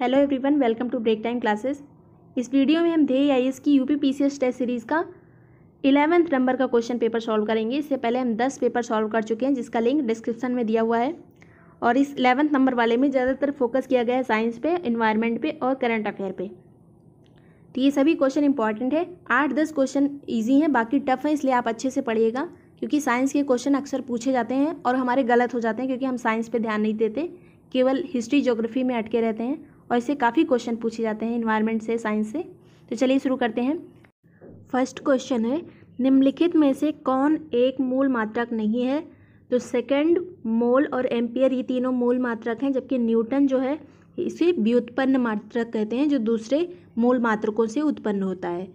hello everyone welcome to break time classes इस video में हम धे आई एस की यू पी टेस्ट सीरीज़ का इलेवेंथ नंबर का क्वेश्चन पेपर सॉल्व करेंगे इससे पहले हम दस पेपर सॉल्व कर चुके हैं जिसका लिंक डिस्क्रिप्शन में दिया हुआ है और इस इलेवंथ नंबर वाले में ज़्यादातर फोकस किया गया है साइंस पे इन्वायरमेंट पर और करंट अफेयर पर तो ये सभी क्वेश्चन इंपॉर्टेंट है आठ दस क्वेश्चन ईजी हैं बाकी टफ हैं इसलिए आप अच्छे से पढ़िएगा क्योंकि साइंस के क्वेश्चन अक्सर पूछे जाते हैं और हमारे गलत हो जाते हैं क्योंकि हम साइंस पर ध्यान नहीं देते केवल हिस्ट्री जोग्राफी में अटके रहते हैं और इससे काफ़ी क्वेश्चन पूछे जाते हैं इन्वायरमेंट से साइंस से तो चलिए शुरू करते हैं फर्स्ट क्वेश्चन है निम्नलिखित में से कौन एक मूल मात्रक नहीं है तो सेकंड मोल और एम्पियर ये तीनों मूल मात्रक हैं जबकि न्यूटन जो है इसे व्युत्पन्न मात्रक कहते हैं जो दूसरे मूल मात्रकों से उत्पन्न होता है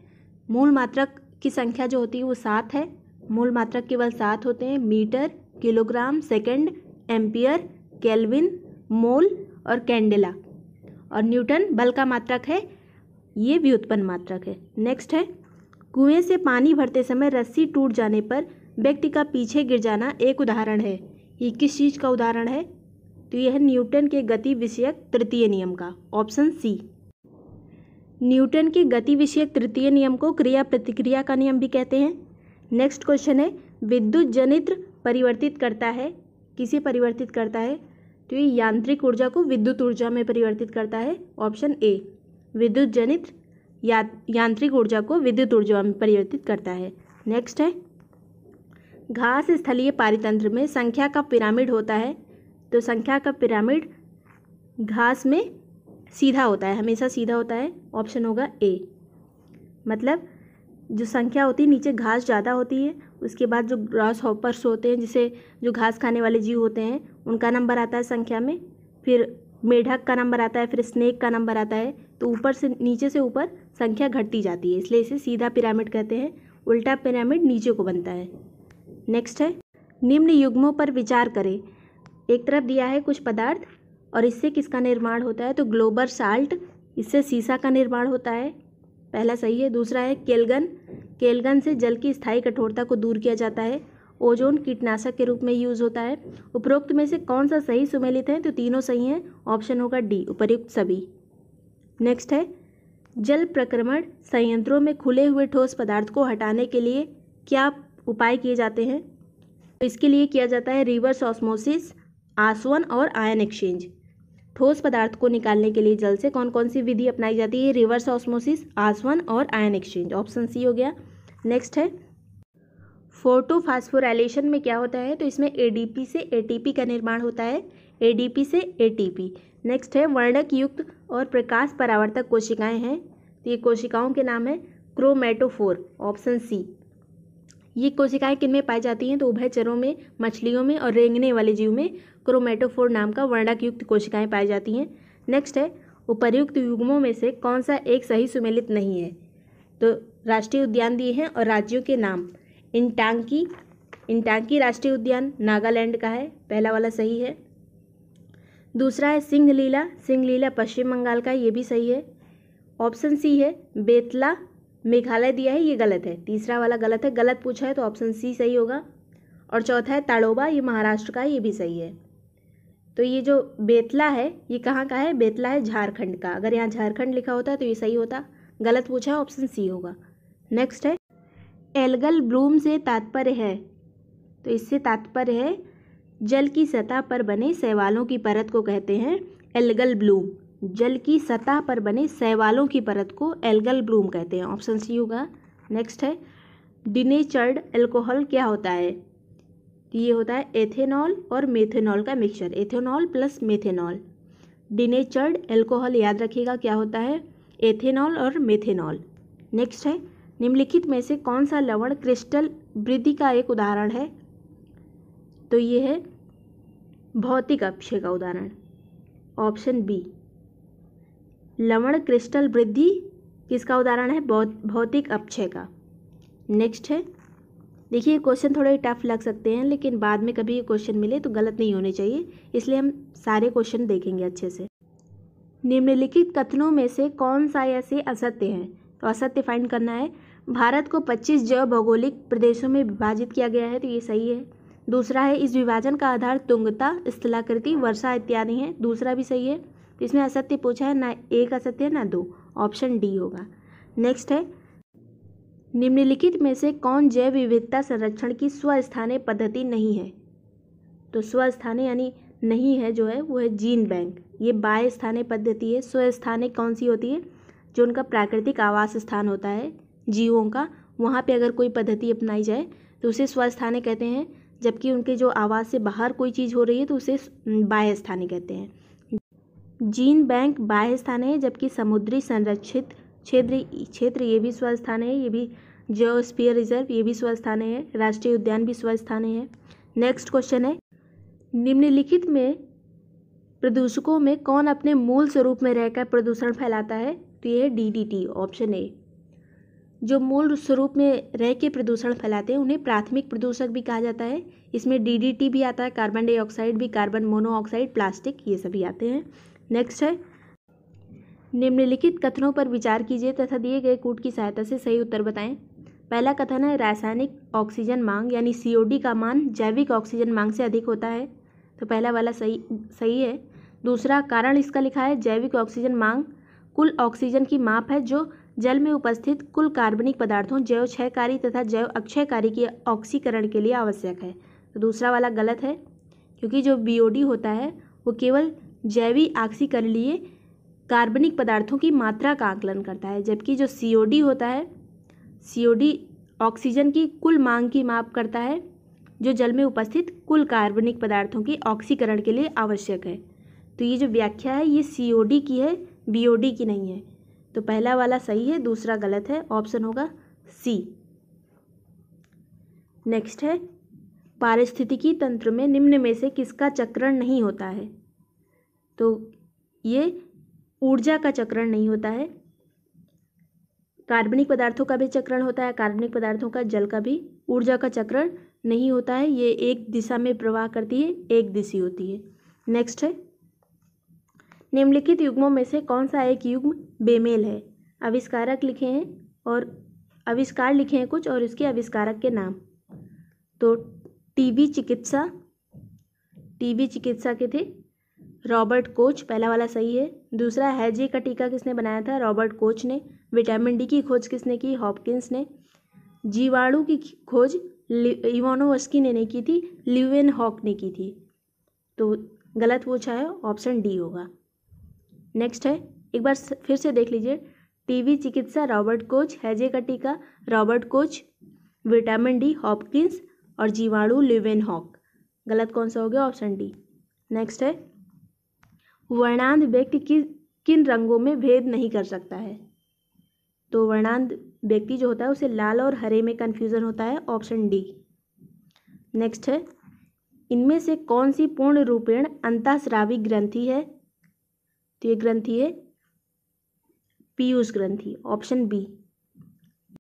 मूल मात्रक की संख्या जो होती है वो सात है मूल मात्रक केवल सात होते हैं metre kilogram second ampere kelvin mole और कैंडेला और न्यूटन बल का मात्रक है ये व्युत्पन्न मात्रक है नेक्स्ट है कुएं से पानी भरते समय रस्सी टूट जाने पर व्यक्ति का पीछे गिर जाना एक उदाहरण है ये किस चीज़ का उदाहरण है तो यह है न्यूटन के गति विषयक तृतीय नियम का ऑप्शन सी न्यूटन के गति विषयक तृतीय नियम को क्रिया प्रतिक्रिया का नियम भी कहते हैं नेक्स्ट क्वेश्चन है विद्युत जनित्र परिवर्तित करता है किसे परिवर्तित करता है तो ये यांत्रिक ऊर्जा को विद्युत ऊर्जा में परिवर्तित करता है ऑप्शन ए विद्युत जनित यांत्रिक ऊर्जा को विद्युत ऊर्जा में परिवर्तित करता है नेक्स्ट है घास स्थलीय पारितंत्र में संख्या का पिरामिड होता है तो संख्या का पिरामिड घास में सीधा होता है हमेशा सीधा होता है ऑप्शन होगा ए मतलब जो संख्या होती है नीचे घास ज़्यादा होती है उसके बाद जो ग्रास हॉपर्स होते हैं जिसे जो घास खाने वाले जीव होते हैं उनका नंबर आता है संख्या में फिर मेढक का नंबर आता है फिर स्नेक का नंबर आता है तो ऊपर से नीचे से ऊपर संख्या घटती जाती है इसलिए इसे सीधा पिरामिड कहते हैं उल्टा पिरामिड नीचे को बनता है नेक्स्ट है निम्न युग्मों पर विचार करें एक तरफ दिया है कुछ पदार्थ और इससे किसका निर्माण होता है तो ग्लोबर साल्ट इससे सीसा का निर्माण होता है पहला सही है दूसरा है केलगन केलगन से जल की स्थायी कठोरता को दूर किया जाता है ओजोन कीटनाशक के रूप में यूज होता है उपरोक्त में से कौन सा सही सुमेलित है तो तीनों सही हैं ऑप्शन होगा डी उपरयुक्त सभी नेक्स्ट है जल प्रक्रमण संयंत्रों में खुले हुए ठोस पदार्थ को हटाने के लिए क्या उपाय किए जाते हैं तो इसके लिए किया जाता है रिवर्स ऑस्मोसिस आसवन और आयन एक्सचेंज ठोस पदार्थ को निकालने के लिए जल से कौन कौन सी विधि अपनाई जाती है रिवर्स ऑस्मोसिस आसवन और आयन एक्सचेंज ऑप्शन सी हो गया नेक्स्ट है फोटो फास्फोराइलेशन में क्या होता है तो इसमें एडीपी से एटीपी का निर्माण होता है एडीपी से एटीपी नेक्स्ट है वर्णक युक्त और प्रकाश परावर्तक कोशिकाएं हैं तो ये कोशिकाओं के नाम है क्रोमेटोफोर ऑप्शन सी ये कोशिकाएं किन में पाई जाती हैं तो उभयचरों में मछलियों में और रेंगने वाले जीव में क्रोमेटोफोर नाम का वर्णक युक्त कोशिकाएँ पाई जाती हैं नेक्स्ट है उपर्युक्त युग्मों में से कौन सा एक सही सुमेलित नहीं है तो राष्ट्रीय उद्यान दिए हैं और राज्यों के नाम इंटांकी इंटांकी राष्ट्रीय उद्यान नागालैंड का है पहला वाला सही है दूसरा है सिंह लीला सिंह लीला पश्चिम बंगाल का ये भी सही है ऑप्शन सी है बेतला मेघालय दिया है ये गलत है तीसरा वाला गलत है गलत पूछा है तो ऑप्शन सी सही होगा और चौथा है ताड़ोबा ये महाराष्ट्र का है ये भी सही है तो ये जो बेतला है ये कहाँ का है बेतला है झारखंड का अगर यहाँ झारखंड लिखा होता तो ये सही होता गलत पूछा है ऑप्शन सी होगा नेक्स्ट है एल्गल ब्लूम से तात्पर्य है तो इससे तात्पर्य है जल की सतह पर बने सैवालों की परत को कहते हैं एल्गल ब्लूम जल की सतह पर बने सैवालों की परत को एल्गल ब्लूम कहते हैं ऑप्शन सी होगा नेक्स्ट है डिनेचर्ड एल्कोहल क्या होता है तो ये होता है एथेनॉल और मेथेनॉल का mixture ethanol plus methanol denatured alcohol याद रखिएगा क्या होता है एथेनॉल और मेथेनॉल नेक्स्ट है निम्नलिखित में से कौन सा लवण क्रिस्टल वृद्धि का एक उदाहरण है तो ये है भौतिक अपक्षय का उदाहरण ऑप्शन बी लवण क्रिस्टल वृद्धि किसका उदाहरण है भौतिक अपक्षय का नेक्स्ट है देखिए क्वेश्चन थोड़े टफ लग सकते हैं लेकिन बाद में कभी ये क्वेश्चन मिले तो गलत नहीं होने चाहिए इसलिए हम सारे क्वेश्चन देखेंगे अच्छे से निम्नलिखित कथनों में से कौन सा ऐसे असत्य है तो असत्य फाइंड करना है भारत को 25 जैव भौगोलिक प्रदेशों में विभाजित किया गया है तो ये सही है दूसरा है इस विभाजन का आधार तुंगता स्थलाकृति वर्षा इत्यादि है दूसरा भी सही है तो इसमें असत्य पूछा है ना एक असत्य ना दो ऑप्शन डी होगा नेक्स्ट है निम्नलिखित में से कौन जैव विविधता संरक्षण की स्वस्थानीय पद्धति नहीं है तो स्वस्थानीय यानी नहीं है जो है वो है जीन बैंक ये बाय स्थानीय पद्धति है स्वस्थानीय कौन सी होती है जो उनका प्राकृतिक आवास स्थान होता है जीवों का वहाँ पे अगर कोई पद्धति अपनाई जाए तो उसे स्वस्थाने कहते हैं जबकि उनके जो आवाज़ से बाहर कोई चीज़ हो रही है तो उसे बाह्य स्थाने कहते हैं जीन बैंक बाह्य स्थाने है जबकि समुद्री संरक्षित क्षेत्र क्षेत्र ये भी स्वस्थाने है ये भी जो स्पीयर रिजर्व ये भी स्वस्थाने है राष्ट्रीय उद्यान भी स्वस्थाने है नेक्स्ट क्वेश्चन है निम्नलिखित में प्रदूषकों में कौन अपने मूल स्वरूप में रहकर प्रदूषण फैलाता है तो ये है डी ऑप्शन ए जो मूल स्वरूप में रह के प्रदूषण फैलाते हैं उन्हें प्राथमिक प्रदूषक भी कहा जाता है इसमें डीडीटी भी आता है कार्बन डाइऑक्साइड भी कार्बन मोनोऑक्साइड प्लास्टिक ये सभी आते हैं नेक्स्ट है निम्नलिखित कथनों पर विचार कीजिए तथा दिए गए कूट की सहायता से सही उत्तर बताएं पहला कथन है रासायनिक ऑक्सीजन मांग यानी सी का मान जैविक ऑक्सीजन मांग से अधिक होता है तो पहला वाला सही सही है दूसरा कारण इसका लिखा है जैविक ऑक्सीजन मांग कुल ऑक्सीजन की माप है जो जल में उपस्थित कुल कार्बनिक पदार्थों जैव क्षयकारी तथा जैव अक्षयकारी के ऑक्सीकरण के लिए आवश्यक है तो दूसरा वाला गलत है क्योंकि जो बीओडी होता है वो केवल जैवी लिए कार्बनिक पदार्थों की मात्रा का आकलन करता है जबकि जो सी होता है सी ऑक्सीजन की कुल मांग की माप करता है जो जल में उपस्थित कुल कार्बनिक पदार्थों के ऑक्सीकरण के लिए आवश्यक है तो ये जो व्याख्या है ये सी की है बी की नहीं है तो पहला वाला सही है दूसरा गलत है ऑप्शन होगा सी नेक्स्ट है पारिस्थितिकी तंत्र में निम्न में से किसका चक्रण नहीं होता है तो ये ऊर्जा का चक्रण नहीं होता है कार्बनिक पदार्थों का भी चक्रण होता है कार्बनिक पदार्थों का जल का भी ऊर्जा का चक्रण नहीं होता है ये एक दिशा में प्रवाह करती है एक दिशी होती है नेक्स्ट है निम्नलिखित युग्मों में से कौन सा एक युग्म बेमेल है आविष्कारक लिखे हैं और आविष्कार लिखे हैं कुछ और उसके आविष्कारक के नाम तो टीबी चिकित्सा टीबी चिकित्सा के थे रॉबर्ट कोच पहला वाला सही है दूसरा हैजे का टीका किसने बनाया था रॉबर्ट कोच ने विटामिन डी की खोज किसने की हॉपकिंस ने जीवाणु की खोज इवानोवस्की ने नहीं की थी लिवेन हॉक ने की थी तो गलत पूछा है ऑप्शन डी होगा नेक्स्ट है एक बार फिर से देख लीजिए टीवी चिकित्सा रॉबर्ट कोच हैजे का टीका Robert Koch vitamin D Hopkins और जीवाणु लिवेन हॉक गलत कौन सा हो गया ऑप्शन डी नेक्स्ट है वर्णांध व्यक्ति कि किन रंगों में भेद नहीं कर सकता है तो वर्णांध व्यक्ति जो होता है उसे लाल और हरे में कन्फ्यूज़न होता है ऑप्शन डी नेक्स्ट है इनमें से कौन सी पूर्ण रूपेण अंतःस्रावी ग्रंथि है तो ये ग्रंथि है पीयूष ग्रंथि ऑप्शन बी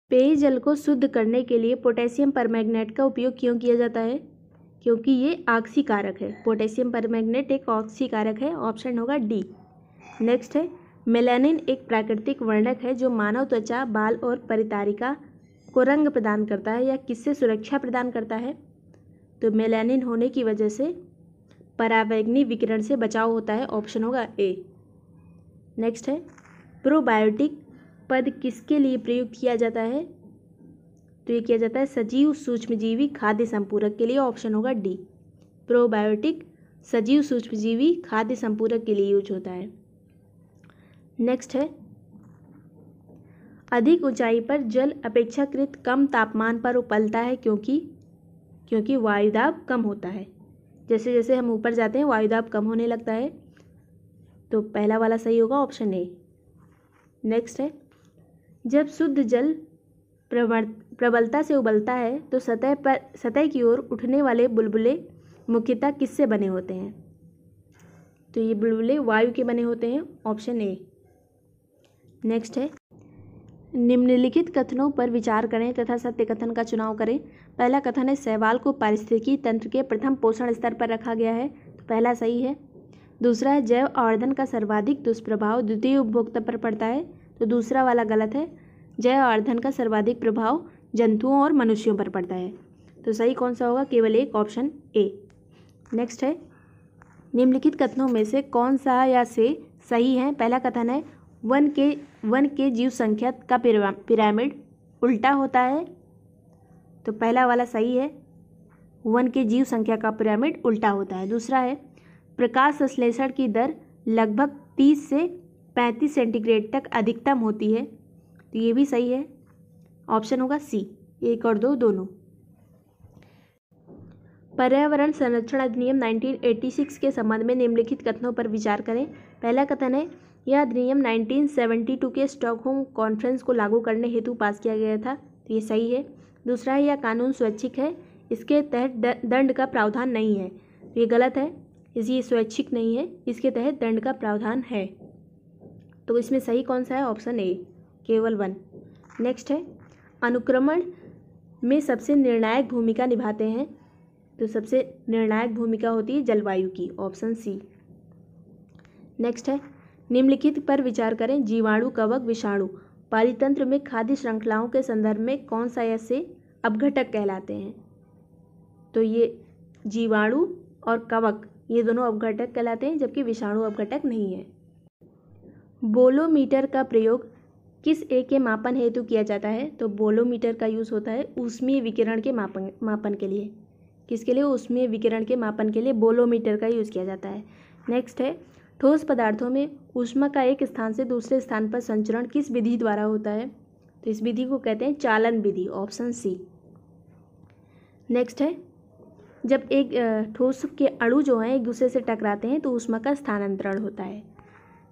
पेयजल को शुद्ध करने के लिए पोटेशियम परमैग्नेट का उपयोग क्यों किया जाता है क्योंकि ये कारक है पोटेशियम परमैग्नेट एक ऑक्सी कारक है ऑप्शन होगा डी नेक्स्ट है मेलानिन एक प्राकृतिक वर्णक है जो मानव त्वचा बाल और परितारिका को रंग प्रदान करता है या किससे सुरक्षा प्रदान करता है तो मेलानिन होने की वजह से परावैग्नि विकिरण से बचाव होता है ऑप्शन होगा ए नेक्स्ट है प्रोबायोटिक पद किसके लिए प्रयुक्त किया जाता है तो ये किया जाता है सजीव सूक्ष्मजीवी खाद्य संपूरक के लिए ऑप्शन होगा डी प्रोबायोटिक सजीव सूक्ष्मजीवी खाद्य संपूरक के लिए यूज होता है नेक्स्ट है अधिक ऊंचाई पर जल अपेक्षाकृत कम तापमान पर उपलता है क्योंकि क्योंकि वायुदाब कम होता है जैसे जैसे हम ऊपर जाते हैं वायुदाब कम होने लगता है तो पहला वाला सही होगा ऑप्शन ए नेक्स्ट है जब शुद्ध जल प्रबलता से उबलता है तो सतह पर सतह की ओर उठने वाले बुलबुले मुख्यतः किससे बने होते हैं तो ये बुलबुले वायु के बने होते हैं ऑप्शन ए नेक्स्ट है निम्नलिखित कथनों पर विचार करें तथा सत्य कथन का चुनाव करें पहला कथन है सहवाल को पारिस्थितिकी तंत्र के प्रथम पोषण स्तर पर रखा गया है तो पहला सही है दूसरा है जैव आवर्धन का सर्वाधिक दुष्प्रभाव द्वितीय उपभोक्ता पर पड़ता है तो दूसरा वाला गलत है जैव आवर्धन का सर्वाधिक प्रभाव जंतुओं और मनुष्यों पर पड़ता है तो सही कौन सा होगा केवल एक ऑप्शन ए नेक्स्ट है निम्नलिखित कथनों में से कौन सा या से सही है पहला कथन है वन के वन के जीव संख्या का पिरामिड उल्टा होता है तो पहला वाला सही है वन के जीव संख्या का पिरामिड उल्टा होता है दूसरा है प्रकाश संश्लेषण की दर लगभग तीस से पैंतीस सेंटीग्रेड तक अधिकतम होती है तो ये भी सही है ऑप्शन होगा सी एक और दो दोनों पर्यावरण संरक्षण अधिनियम 1986 के संबंध में निम्नलिखित कथनों पर विचार करें पहला कथन है यह अधिनियम 1972 के स्टॉकहोम कॉन्फ्रेंस को लागू करने हेतु पास किया गया था तो ये सही है दूसरा है यह कानून स्वैच्छिक है इसके तहत दंड का प्रावधान नहीं है तो ये गलत है ये स्वैच्छिक नहीं है इसके तहत दंड का प्रावधान है तो इसमें सही कौन सा है ऑप्शन ए केवल वन नेक्स्ट है अनुक्रमण में सबसे निर्णायक भूमिका निभाते हैं तो सबसे निर्णायक भूमिका होती है जलवायु की ऑप्शन सी नेक्स्ट है निम्नलिखित पर विचार करें जीवाणु कवक विषाणु पारितंत्र में खाद्य श्रृंखलाओं के संदर्भ में कौन सा ऐसे अपघटक कहलाते हैं तो ये जीवाणु और कवक ये दोनों अपघटक कहलाते हैं जबकि विषाणु अपघटक नहीं है बोलोमीटर का प्रयोग किस ए के मापन हेतु किया जाता है तो बोलोमीटर का यूज़ होता है उष्मीय विकिरण के मापन मापन के लिए किसके लिए उष्मीय विकिरण के मापन के लिए बोलोमीटर का यूज़ किया जाता है नेक्स्ट है ठोस पदार्थों में उष्मा का एक स्थान से दूसरे स्थान पर संचरण किस विधि द्वारा होता है तो इस विधि को कहते हैं चालन विधि ऑप्शन सी नेक्स्ट है जब एक ठोस के अणु जो हैं एक दूसरे से टकराते हैं तो ऊष्मा का स्थानांतरण होता है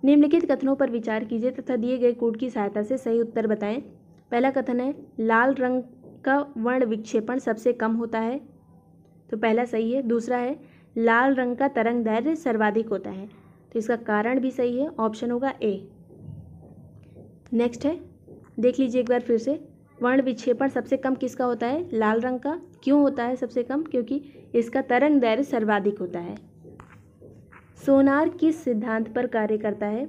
निम्नलिखित कथनों पर विचार कीजिए तथा दिए गए कोड की सहायता से सही उत्तर बताएं पहला कथन है लाल रंग का वर्ण विक्षेपण सबसे कम होता है तो पहला सही है दूसरा है लाल रंग का तरंग दैर्घ्य सर्वाधिक होता है तो इसका कारण भी सही है ऑप्शन होगा ए नेक्स्ट है देख लीजिए एक बार फिर से वर्ण विक्षेपण सबसे कम किसका होता है लाल रंग का क्यों होता है सबसे कम क्योंकि इसका तरंग दैर्य सर्वाधिक होता है सोनार किस सिद्धांत पर कार्य करता है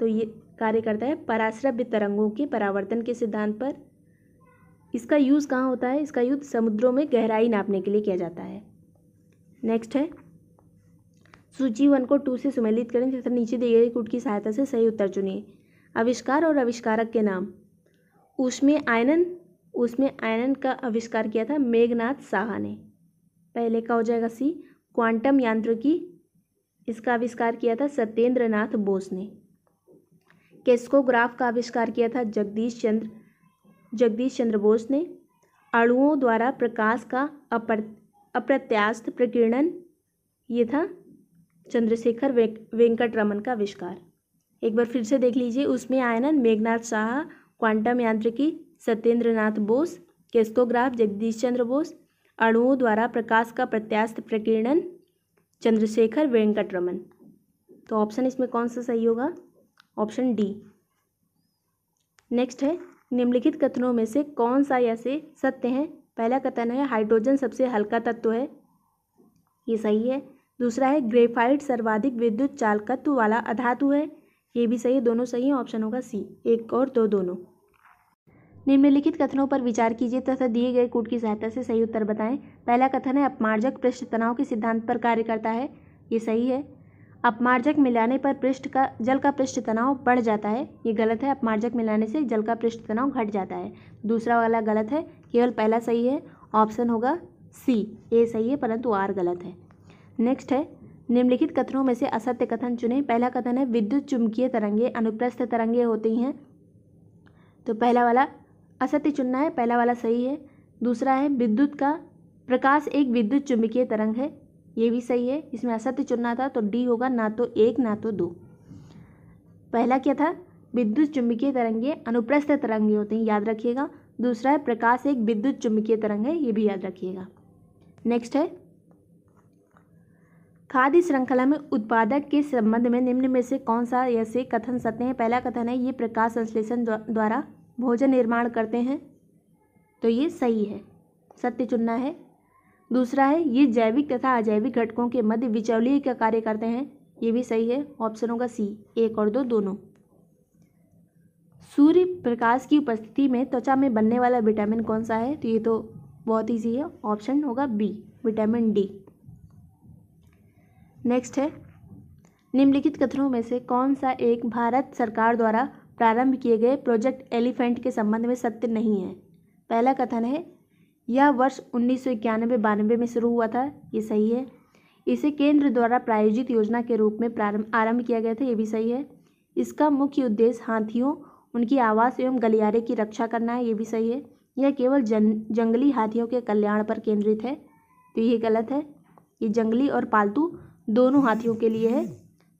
तो ये कार्य करता है पराश्रव्य तरंगों के परावर्तन के सिद्धांत पर इसका यूज़ कहाँ होता है इसका यूज़ समुद्रों में गहराई नापने के लिए किया जाता है नेक्स्ट है सूची वन को टू से सुमेलित करें तथा नीचे दिए गए कुट की सहायता से सही उत्तर चुनिए आविष्कार और आविष्कारक के नाम उसमें आयनन उसमें आयनन का आविष्कार किया था मेघनाथ साहा ने पहले का हो जाएगा सी क्वांटम की इसका आविष्कार किया था सत्येंद्र नाथ बोस ने केस्कोग्राफ का आविष्कार किया था जगदीश चंद्र जगदीश चंद्र बोस ने अणुओं द्वारा प्रकाश का अपर अप्रत्यास्थ प्रकीर्णन ये था चंद्रशेखर वेंकट रमन का आविष्कार एक बार फिर से देख लीजिए उसमें आयनन मेघनाथ शाह क्वांटम यांत्रिकी सत्येंद्र बोस केस्कोग्राफ जगदीश चंद्र बोस अणुओं द्वारा प्रकाश का प्रत्यास्थ प्रकीर्णन चंद्रशेखर वेंकट रमन तो ऑप्शन इसमें कौन सा सही होगा ऑप्शन डी नेक्स्ट है निम्नलिखित कथनों में से कौन सा ऐसे सत्य हैं पहला कथन है हाइड्रोजन सबसे हल्का तत्व है ये सही है दूसरा है ग्रेफाइट सर्वाधिक विद्युत चालकत्व वाला अधातु है ये भी सही है दोनों सही है ऑप्शन होगा सी एक और दो दोनों निम्नलिखित कथनों पर विचार कीजिए तथा दिए गए कूट की सहायता से सही उत्तर बताएं पहला कथन है अपमार्जक पृष्ठ तनाव के सिद्धांत पर कार्य करता है ये सही है अपमार्जक मिलाने पर पृष्ठ का जल का पृष्ठ तनाव बढ़ जाता है ये गलत है अपमार्जक मिलाने से जल का पृष्ठ तनाव घट जाता है दूसरा वाला गलत है केवल पहला सही है ऑप्शन होगा सी ए सही है परंतु आर गलत है नेक्स्ट है निम्नलिखित कथनों में से असत्य कथन चुने पहला कथन है विद्युत चुंबकीय तरंगे अनुप्रस्थ तरंगे होती हैं तो पहला वाला असत्य चुनना है पहला वाला सही है दूसरा है विद्युत का प्रकाश एक विद्युत चुंबकीय तरंग है ये भी सही है इसमें असत्य चुनना था तो डी होगा ना तो एक ना तो दो पहला क्या था विद्युत चुंबकीय तरंगे अनुप्रस्थ तरंगे होते हैं याद रखिएगा दूसरा है प्रकाश एक विद्युत चुंबकीय तरंग है ये भी याद रखिएगा नेक्स्ट है खाद्य श्रृंखला में उत्पादक के संबंध में निम्न में से कौन सा ऐसे कथन सत्य है पहला कथन है ये प्रकाश संश्लेषण द्वारा भोजन निर्माण करते हैं तो ये सही है सत्य चुनना है दूसरा है ये जैविक तथा अजैविक घटकों के मध्य बिचौलिए का कार्य करते हैं ये भी सही है ऑप्शन होगा सी एक और दो दोनों सूर्य प्रकाश की उपस्थिति में त्वचा में बनने वाला विटामिन कौन सा है तो ये तो बहुत ईजी है ऑप्शन होगा बी विटामिन डी नेक्स्ट है निम्नलिखित कथनों में से कौन सा एक भारत सरकार द्वारा प्रारंभ किए गए प्रोजेक्ट एलिफेंट के संबंध में सत्य नहीं है पहला कथन है यह वर्ष उन्नीस सौ इक्यानवे बानवे में शुरू हुआ था ये सही है इसे केंद्र द्वारा प्रायोजित योजना के रूप में प्रारंभ आरंभ किया गया था ये भी सही है इसका मुख्य उद्देश्य हाथियों उनकी आवास एवं गलियारे की रक्षा करना है ये भी सही है यह केवल जन जंगली हाथियों के कल्याण पर केंद्रित है तो ये गलत है ये जंगली और पालतू दोनों हाथियों के लिए है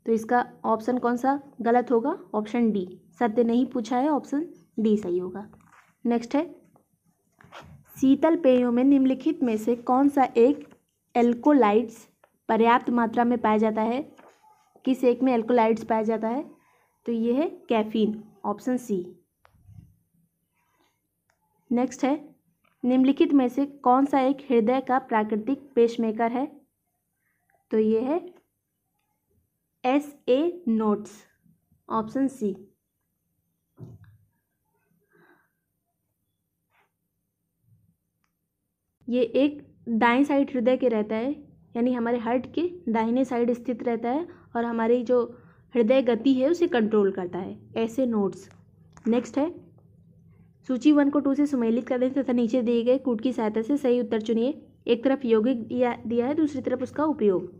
तो इसका ऑप्शन कौन सा गलत होगा ऑप्शन डी सत्य नहीं पूछा है ऑप्शन डी सही होगा नेक्स्ट है शीतल पेयों में निम्नलिखित में से कौन सा एक एल्कोलाइट्स पर्याप्त मात्रा में पाया जाता है किस एक में एल्कोलाइट्स पाया जाता है तो ये है कैफीन ऑप्शन सी नेक्स्ट है निम्नलिखित में से कौन सा एक हृदय का प्राकृतिक पेशमेकर है तो ये है S A notes option C ये एक दाएं साइड हृदय के रहता है यानी हमारे हार्ट के दाहिने साइड स्थित रहता है और हमारी जो हृदय गति है उसे कंट्रोल करता है ऐसे नोट्स नेक्स्ट है सूची वन को टू से सुमेलित कर तथा नीचे दिए गए कूट की सहायता से सही उत्तर चुनिए एक तरफ यौगिक दिया दिया है दूसरी तरफ उसका उपयोग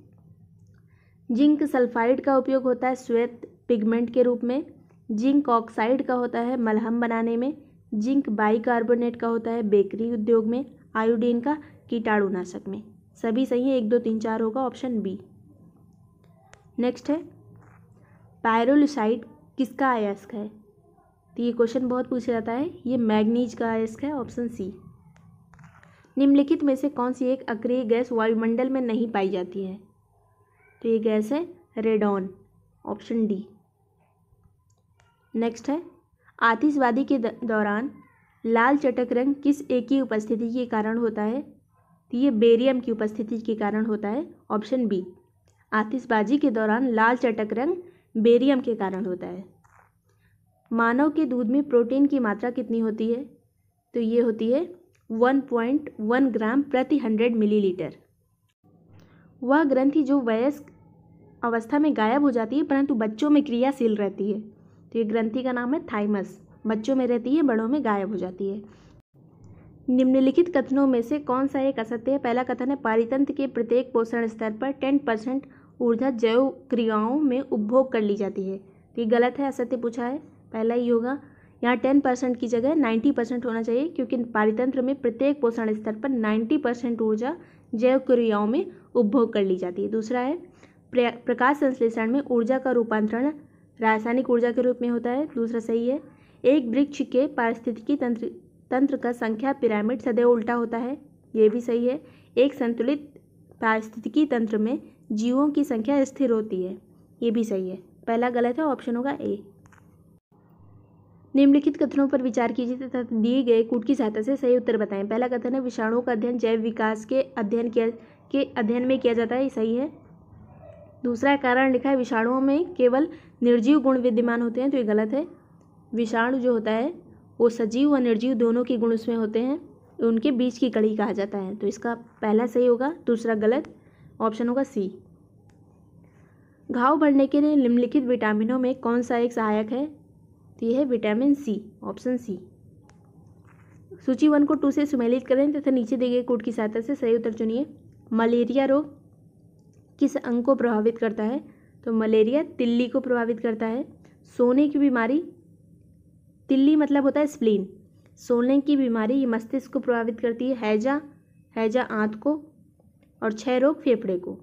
जिंक सल्फाइड का उपयोग होता है श्वेत पिगमेंट के रूप में जिंक ऑक्साइड का होता है मलहम बनाने में जिंक बाइकार्बोनेट का होता है बेकरी उद्योग में आयोडीन का कीटाणुनाशक में सभी सही है एक दो तीन चार होगा ऑप्शन बी नेक्स्ट है पायरोलिसाइड किसका आयस्क है तो ये क्वेश्चन बहुत पूछा जाता है ये मैग्नीज का आयस्क है ऑप्शन सी निम्नलिखित में से कौन सी एक अक्रिय गैस वायुमंडल में नहीं पाई जाती है तो ये गैस है रेडॉन ऑप्शन डी नेक्स्ट है आतिशबादी के दौरान लाल चटक रंग किस एक की उपस्थिति के कारण होता है तो ये बेरियम की उपस्थिति के कारण होता है ऑप्शन बी आतिशबाजी के दौरान लाल चटक रंग बेरियम के कारण होता है मानव के दूध में प्रोटीन की मात्रा कितनी होती है तो ये होती है 1.1 ग्राम प्रति 100 मिलीलीटर वह ग्रंथि जो वयस्क अवस्था में गायब हो जाती है परंतु बच्चों में क्रियाशील रहती है तो ये ग्रंथि का नाम है थाइमस बच्चों में रहती है बड़ों में गायब हो जाती है निम्नलिखित कथनों में से कौन सा एक असत्य है पहला कथन है पारितंत्र के प्रत्येक पोषण स्तर पर टेन परसेंट ऊर्जा जैव क्रियाओं में उपभोग कर ली जाती है तो ये गलत है असत्य पूछा है पहला ही होगा यहाँ टेन परसेंट की जगह नाइन्टी परसेंट होना चाहिए क्योंकि पारितंत्र में प्रत्येक पोषण स्तर पर नाइन्टी परसेंट ऊर्जा जैव क्रियाओं में उपभोग कर ली जाती है दूसरा है प्रकाश संश्लेषण में ऊर्जा का रूपांतरण रासायनिक ऊर्जा के रूप में होता है दूसरा सही है एक वृक्ष के पारिस्थितिकी तंत्र तंत्र का संख्या पिरामिड सदैव उल्टा होता है ये भी सही है एक संतुलित पारिस्थितिकी तंत्र में जीवों की संख्या स्थिर होती है ये भी सही है पहला गलत है ऑप्शन होगा ए निम्नलिखित कथनों पर विचार कीजिए तथा दिए गए कूट की सहायता से सही उत्तर बताएं पहला कथन है विषाणुओं का अध्ययन जैव विकास के अध्ययन किया के अध्ययन में किया जाता है ये सही है दूसरा कारण लिखा है विषाणुओं में केवल निर्जीव गुण विद्यमान होते हैं तो ये गलत है विषाणु जो होता है वो सजीव व निर्जीव दोनों के गुण उसमें होते हैं उनके बीच की कड़ी कहा जाता है तो इसका पहला सही होगा दूसरा गलत ऑप्शन होगा सी घाव भरने के लिए निम्नलिखित विटामिनों में कौन सा एक सहायक है तो ये है विटामिन सी ऑप्शन सी सूची वन को टू से सुमेलित करें तथा नीचे दिए गए कोड की सहायता से सही उत्तर चुनिए मलेरिया रोग किस अंग को प्रभावित करता है तो मलेरिया तिल्ली को प्रभावित करता है सोने की बीमारी तिल्ली मतलब होता है स्प्लीन सोने की बीमारी ये मस्तिष्क को प्रभावित करती है हैजा हैजा आंत को और क्षय रोग फेफड़े को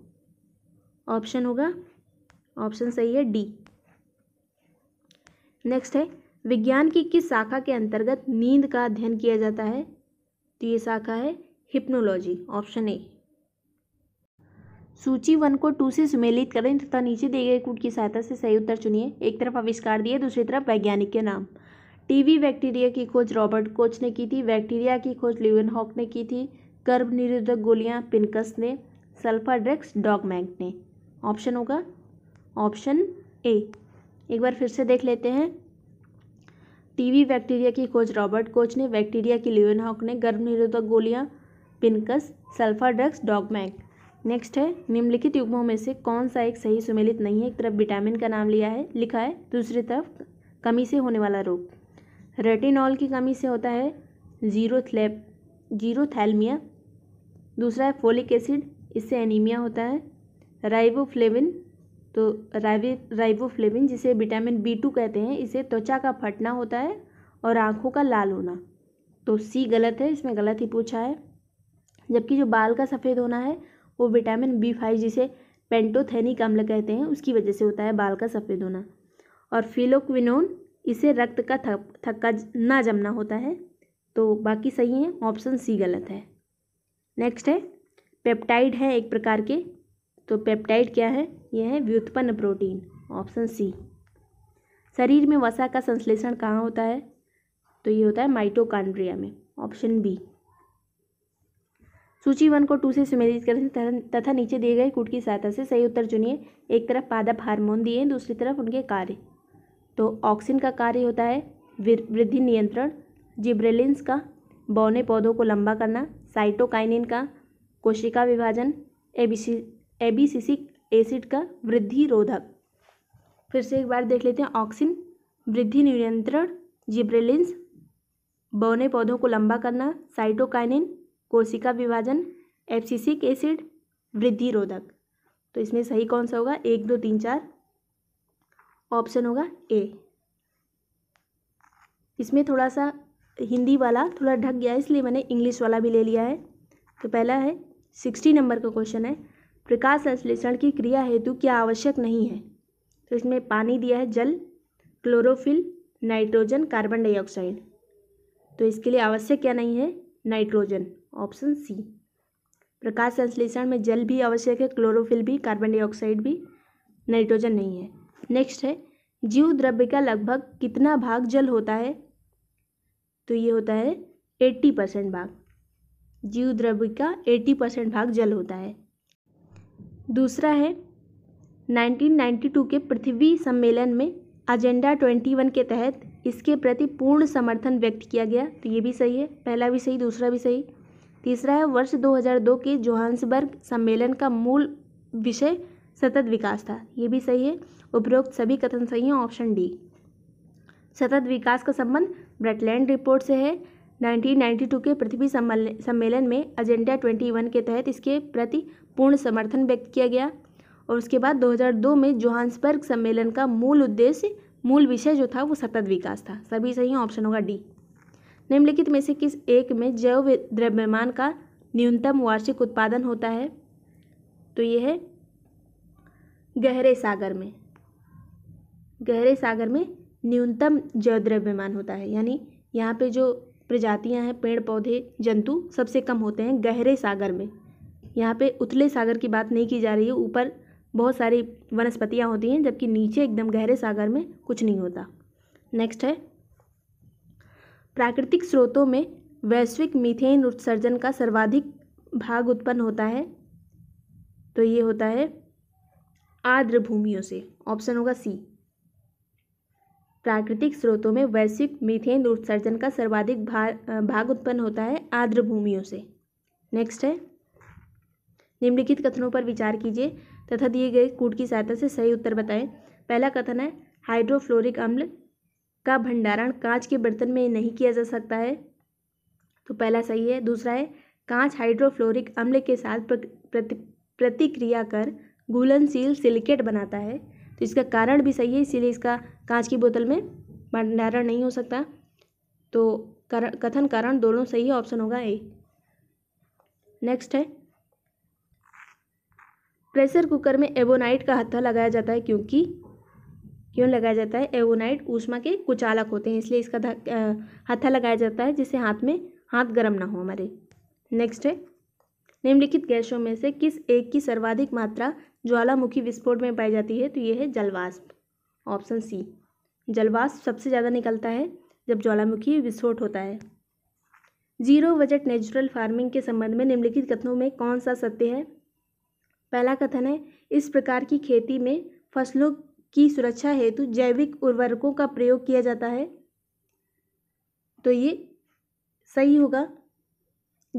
ऑप्शन होगा ऑप्शन सही है डी नेक्स्ट है विज्ञान की किस शाखा के अंतर्गत नींद का अध्ययन किया जाता है तो ये शाखा है हिप्नोलॉजी ऑप्शन ए सूची वन को टू से सुमेलित करें तथा नीचे दिए गए कूट की सहायता से सही उत्तर चुनिए एक तरफ आविष्कार दिए दूसरी तरफ वैज्ञानिक के नाम टीवी बैक्टीरिया की खोज रॉबर्ट कोच ने की थी बैक्टीरिया की खोज लिवन हॉक ने की थी कर्ब निरोधक गोलियां पिनकस ने सल्फा ड्रग्स डॉग ने ऑप्शन होगा ऑप्शन ए एक बार फिर से देख लेते हैं टीवी बैक्टीरिया की खोज रॉबर्ट कोच ने बैक्टीरिया की लिवेनहॉक ने गर्भ निरोधक गोलियां Pincus sulfa drugs Domagk next है निम्नलिखित युग्मों में से कौन सा एक सही सुमेलित नहीं है एक तरफ विटामिन का नाम लिया है लिखा है दूसरी तरफ कमी से होने वाला रोग रेटिनॉल की कमी से होता है जीरो जीरोथैलमिया दूसरा है फोलिक एसिड इससे एनीमिया होता है राइबोफ्लेविन तो राइवे राइबोफ्लेविन जिसे विटामिन बी टू कहते हैं इसे त्वचा का फटना होता है और आँखों का लाल होना तो सी गलत है इसमें गलत ही पूछा है जबकि जो बाल का सफ़ेद होना है वो विटामिन बी फाइव जिसे पेंटोथेनिक अम्ल कहते हैं उसकी वजह से होता है बाल का सफ़ेद होना और फिलोक्विनोन इसे रक्त का थक थक्का ना जमना होता है तो बाकी सही है ऑप्शन सी गलत है नेक्स्ट है पेप्टाइड है एक प्रकार के तो पेप्टाइड क्या है यह है व्युत्पन्न प्रोटीन ऑप्शन सी शरीर में वसा का संश्लेषण कहाँ होता है तो ये होता है माइटोकांड्रिया में ऑप्शन बी सूची वन को टू से सुमेलित करें तथा नीचे दिए गए कूट की सहायता से सही उत्तर चुनिए एक तरफ पादप हार्मोन दिए दूसरी तरफ उनके कार्य तो ऑक्सिन का कार्य होता है वृद्धि नियंत्रण जिब्रेलिन्स का बौने पौधों को लंबा करना साइटोकाइनिन का कोशिका विभाजन एबीसी एबीसिसिक एसिड का वृद्धि रोधक फिर से एक बार देख लेते हैं ऑक्सिन वृद्धि नियंत्रण जिब्रेलिन्स बौने पौधों को लंबा करना साइटोकाइनिन कोशिका विभाजन एफसीसिक एसिड वृद्धि रोधक तो इसमें सही कौन सा होगा एक दो तीन चार ऑप्शन होगा ए इसमें थोड़ा सा हिंदी वाला थोड़ा ढक गया इसलिए मैंने इंग्लिश वाला भी ले लिया है तो पहला है सिक्सटी नंबर का क्वेश्चन है प्रकाश संश्लेषण की क्रिया हेतु क्या आवश्यक नहीं है तो इसमें पानी दिया है जल क्लोरोफिल नाइट्रोजन कार्बन डाइऑक्साइड तो इसके लिए आवश्यक क्या नहीं है नाइट्रोजन ऑप्शन सी प्रकाश संश्लेषण में जल भी आवश्यक है क्लोरोफिल भी कार्बन डाइऑक्साइड भी नाइट्रोजन नहीं है नेक्स्ट है जीव द्रव्य का लगभग कितना भाग जल होता है तो ये होता है एट्टी परसेंट भाग जीव द्रव्य का एट्टी परसेंट भाग जल होता है दूसरा है 1992 के पृथ्वी सम्मेलन में एजेंडा 21 के तहत इसके प्रति पूर्ण समर्थन व्यक्त किया गया तो ये भी सही है पहला भी सही दूसरा भी सही तीसरा है वर्ष 2002 के जोहान्सबर्ग सम्मेलन का मूल विषय सतत विकास था ये भी सही है उपरोक्त सभी कथन सही हैं ऑप्शन डी सतत विकास का संबंध ब्रटलैंड रिपोर्ट से है 1992 के पृथ्वी सम्मेलन में एजेंडा 21 के तहत इसके प्रति पूर्ण समर्थन व्यक्त किया गया और उसके बाद 2002 में जोहान्सबर्ग सम्मेलन का मूल उद्देश्य मूल विषय जो था वो सतत विकास था सभी सही ऑप्शन होगा डी निम्नलिखित में से किस एक में जैव द्रव्यमान का न्यूनतम वार्षिक उत्पादन होता है तो ये है गहरे सागर में गहरे सागर में न्यूनतम जैव द्रव्यमान होता है यानी यहाँ पे जो प्रजातियाँ हैं पेड़ पौधे जंतु सबसे कम होते हैं गहरे सागर में यहाँ पे उथले सागर की बात नहीं की जा रही है ऊपर बहुत सारी वनस्पतियाँ होती हैं जबकि नीचे एकदम गहरे सागर में कुछ नहीं होता नेक्स्ट है प्राकृतिक स्रोतों में वैश्विक मीथेन उत्सर्जन का सर्वाधिक भाग उत्पन्न होता है तो ये होता है आर्द्र भूमियों से ऑप्शन होगा सी प्राकृतिक स्रोतों में वैश्विक मीथेन उत्सर्जन का सर्वाधिक भाग उत्पन्न होता है आर्द्र भूमियों से नेक्स्ट है निम्नलिखित कथनों पर विचार कीजिए तथा दिए गए कूट की सहायता से सही उत्तर बताएं पहला कथन है हाइड्रोफ्लोरिक अम्ल का भंडारण कांच के बर्तन में नहीं किया जा सकता है तो पहला सही है दूसरा है कांच हाइड्रोफ्लोरिक अम्ल के साथ प्रतिक्रिया कर घुलनशील सिलिकेट बनाता है तो इसका कारण भी सही है इसीलिए इसका कांच की बोतल में भंडारण नहीं हो सकता तो कर, कथन कारण दोनों सही है ऑप्शन होगा ए नेक्स्ट है प्रेशर कुकर में एवोनाइट का हत्था लगाया जाता है क्योंकि क्यों लगाया जाता है एवोनाइट ऊषमा के कुचालक होते हैं इसलिए इसका हत्था लगाया जाता है जिससे हाथ में हाथ गर्म ना हो हमारे नेक्स्ट है निम्नलिखित गैसों में से किस एक की सर्वाधिक मात्रा ज्वालामुखी विस्फोट में पाई जाती है तो ये है जलवाष्प ऑप्शन सी जलवाष्प सबसे ज़्यादा निकलता है जब ज्वालामुखी विस्फोट होता है जीरो बजट नेचुरल फार्मिंग के संबंध में निम्नलिखित कथनों में कौन सा सत्य है पहला कथन है इस प्रकार की खेती में फसलों की सुरक्षा हेतु जैविक उर्वरकों का प्रयोग किया जाता है तो ये सही होगा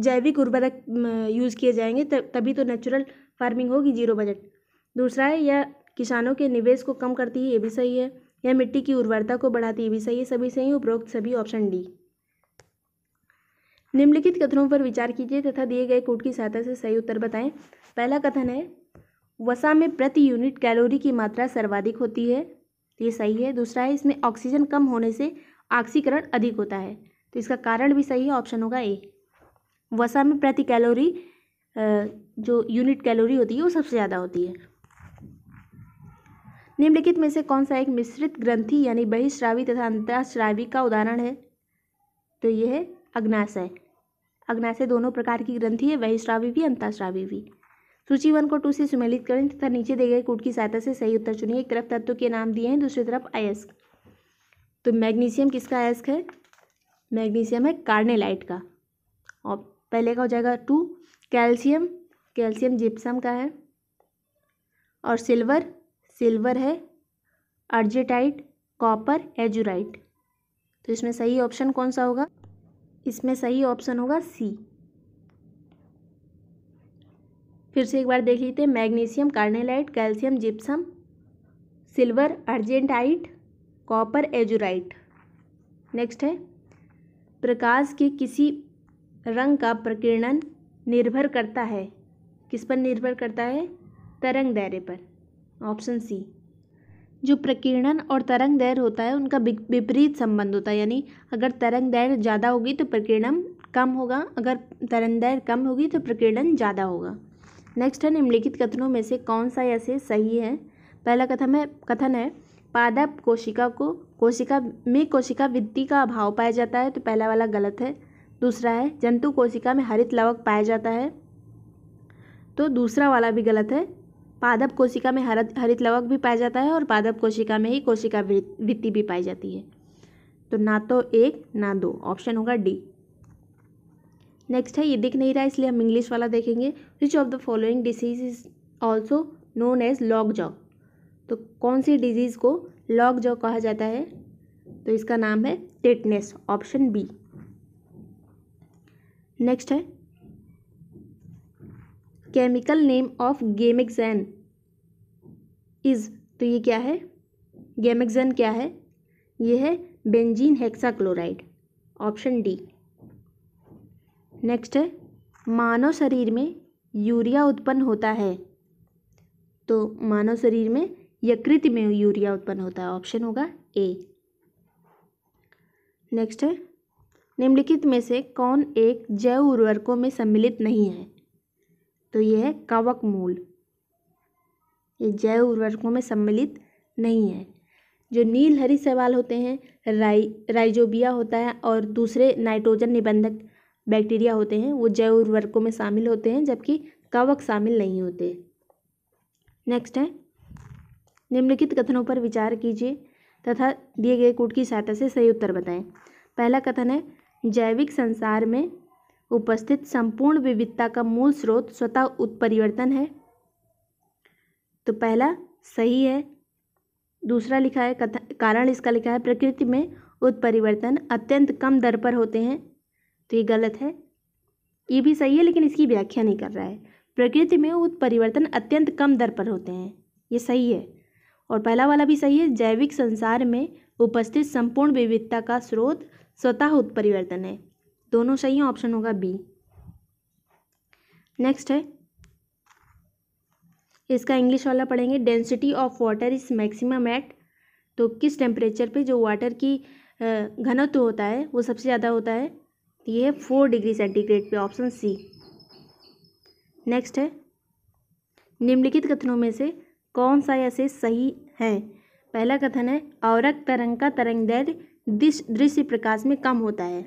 जैविक उर्वरक यूज़ किए जाएंगे तभी तो नेचुरल फार्मिंग होगी जीरो बजट दूसरा है यह किसानों के निवेश को कम करती है ये भी सही है यह मिट्टी की उर्वरता को बढ़ाती है ये भी सही है सभी सही उपरोक्त सभी ऑप्शन डी निम्नलिखित कथनों पर विचार कीजिए तथा दिए गए कोड की सहायता से सही उत्तर बताएं पहला कथन है वसा में प्रति यूनिट कैलोरी की मात्रा सर्वाधिक होती है ये सही है दूसरा है इसमें ऑक्सीजन कम होने से ऑक्सीकरण अधिक होता है तो इसका कारण भी सही है ऑप्शन होगा ए वसा में प्रति कैलोरी जो यूनिट कैलोरी होती है वो सबसे ज़्यादा होती है निम्नलिखित में से कौन सा एक मिश्रित ग्रंथी यानी बहिश्रावी तथा अंतराश्रावी का उदाहरण है तो ये है अग्नाशय अग्नाशय दोनों प्रकार की ग्रंथि है बहिश्रावी भी अंताश्रावी भी सूची वन को टू से सुमेलित करें तथा नीचे दिए गए कूट की सहायता से सही उत्तर चुनिए एक तरफ तत्व के नाम दिए हैं दूसरी तरफ अयस्क तो मैग्नीशियम किसका अयस्क है मैग्नीशियम है कार्नेलाइट का और पहले का हो जाएगा टू कैल्शियम कैल्शियम जिप्सम का है और सिल्वर सिल्वर है अर्जेटाइट कॉपर एजुराइट तो इसमें सही ऑप्शन कौन सा होगा इसमें सही ऑप्शन होगा सी फिर से एक बार देख लेते हैं magnesium carnallite calcium gypsum silver argentite copper azurite next है प्रकाश के किसी रंग का प्रकीर्णन निर्भर करता है किस पर निर्भर करता है तरंग दायरे पर ऑप्शन सी जो प्रकीर्णन और तरंग दैर होता है उनका विपरीत संबंध होता है यानी अगर तरंग दैर ज़्यादा होगी तो प्रकीर्णन कम होगा अगर तरंग दैर कम होगी तो प्रकीर्णन ज़्यादा होगा नेक्स्ट है निम्नलिखित कथनों में से कौन सा ऐसे सही है पहला कथन है कथन है पादप कोशिका को कोशिका में कोशिका वित्ती का अभाव पाया जाता है तो पहला वाला गलत है दूसरा है जंतु कोशिका में हरित लवक पाया जाता है तो दूसरा वाला भी गलत है पादप कोशिका में हरित हरित लवक भी पाया जाता है और पादप कोशिका में ही कोशिका वृत्ति भी पाई जाती है तो ना तो एक ना दो ऑप्शन होगा डी नेक्स्ट है ये दिख नहीं रहा इसलिए हम इंग्लिश वाला देखेंगे which of the following disease is also known as lock jaw तो कौन सी डिजीज़ को लॉक जॉ कहा जाता है तो इसका नाम है टेटनेस ऑप्शन बी नेक्स्ट है chemical name of gammexane is तो ये क्या है गेमेक्जैन क्या है ये है benzene hexachloride option D next है मानव शरीर में यूरिया उत्पन्न होता है तो मानव शरीर में यकृत में यूरिया उत्पन्न होता है ऑप्शन होगा ए नेक्स्ट है निम्नलिखित में से कौन एक जैव उर्वरकों में सम्मिलित नहीं है तो ये है कवक मूल ये जैव उर्वरकों में सम्मिलित नहीं है जो नील हरी सवाल होते हैं राई राइजोबिया होता है और दूसरे नाइट्रोजन निबंधक बैक्टीरिया होते हैं वो जैव उर्वरकों में शामिल होते हैं जबकि कवक शामिल नहीं होते नेक्स्ट है निम्नलिखित कथनों पर विचार कीजिए तथा दिए गए कूट की सहायता से सही उत्तर बताएं पहला कथन है जैविक संसार में उपस्थित संपूर्ण विविधता का मूल स्रोत स्वतः उत्परिवर्तन है तो पहला सही है दूसरा लिखा है कथा कारण इसका लिखा है प्रकृति में उत्परिवर्तन अत्यंत कम दर पर होते हैं तो ये गलत है ये भी सही है लेकिन इसकी व्याख्या नहीं कर रहा है प्रकृति में उत्परिवर्तन अत्यंत कम दर पर होते हैं ये सही है और पहला वाला भी सही है जैविक संसार में उपस्थित संपूर्ण विविधता का स्रोत स्वतः उत्परिवर्तन है दोनों सही ऑप्शन होगा बी नेक्स्ट है इसका इंग्लिश वाला पढ़ेंगे density of water is maximum at तो किस टेम्परेचर पे जो वाटर की घनत्व होता है वो सबसे ज़्यादा होता है ये है फोर डिग्री सेंटीग्रेड पे ऑप्शन सी नेक्स्ट है निम्नलिखित कथनों में से कौन सा ऐसे सही है पहला कथन है औरक तरंग का तरंग दैर्घ्य दृश्य प्रकाश में कम होता है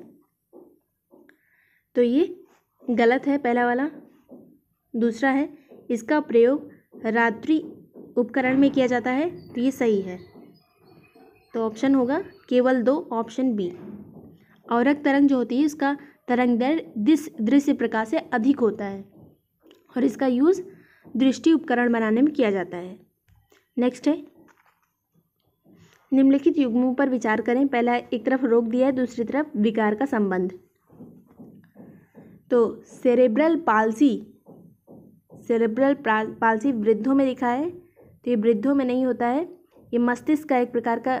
तो ये गलत है पहला वाला दूसरा है इसका प्रयोग रात्रि उपकरण में किया जाता है तो ये सही है तो ऑप्शन होगा केवल दो ऑप्शन बी औरक तरंग जो होती है इसका तरंग दर दृश्य प्रकाश से अधिक होता है और इसका यूज़ दृष्टि उपकरण बनाने में किया जाता है नेक्स्ट है निम्नलिखित युग्मों पर विचार करें पहला एक तरफ रोक दिया है दूसरी तरफ विकार का संबंध तो सेरेब्रल पालसी सेरेब्रल पालसी वृद्धों में लिखा है तो ये वृद्धों में नहीं होता है ये मस्तिष्क का एक प्रकार का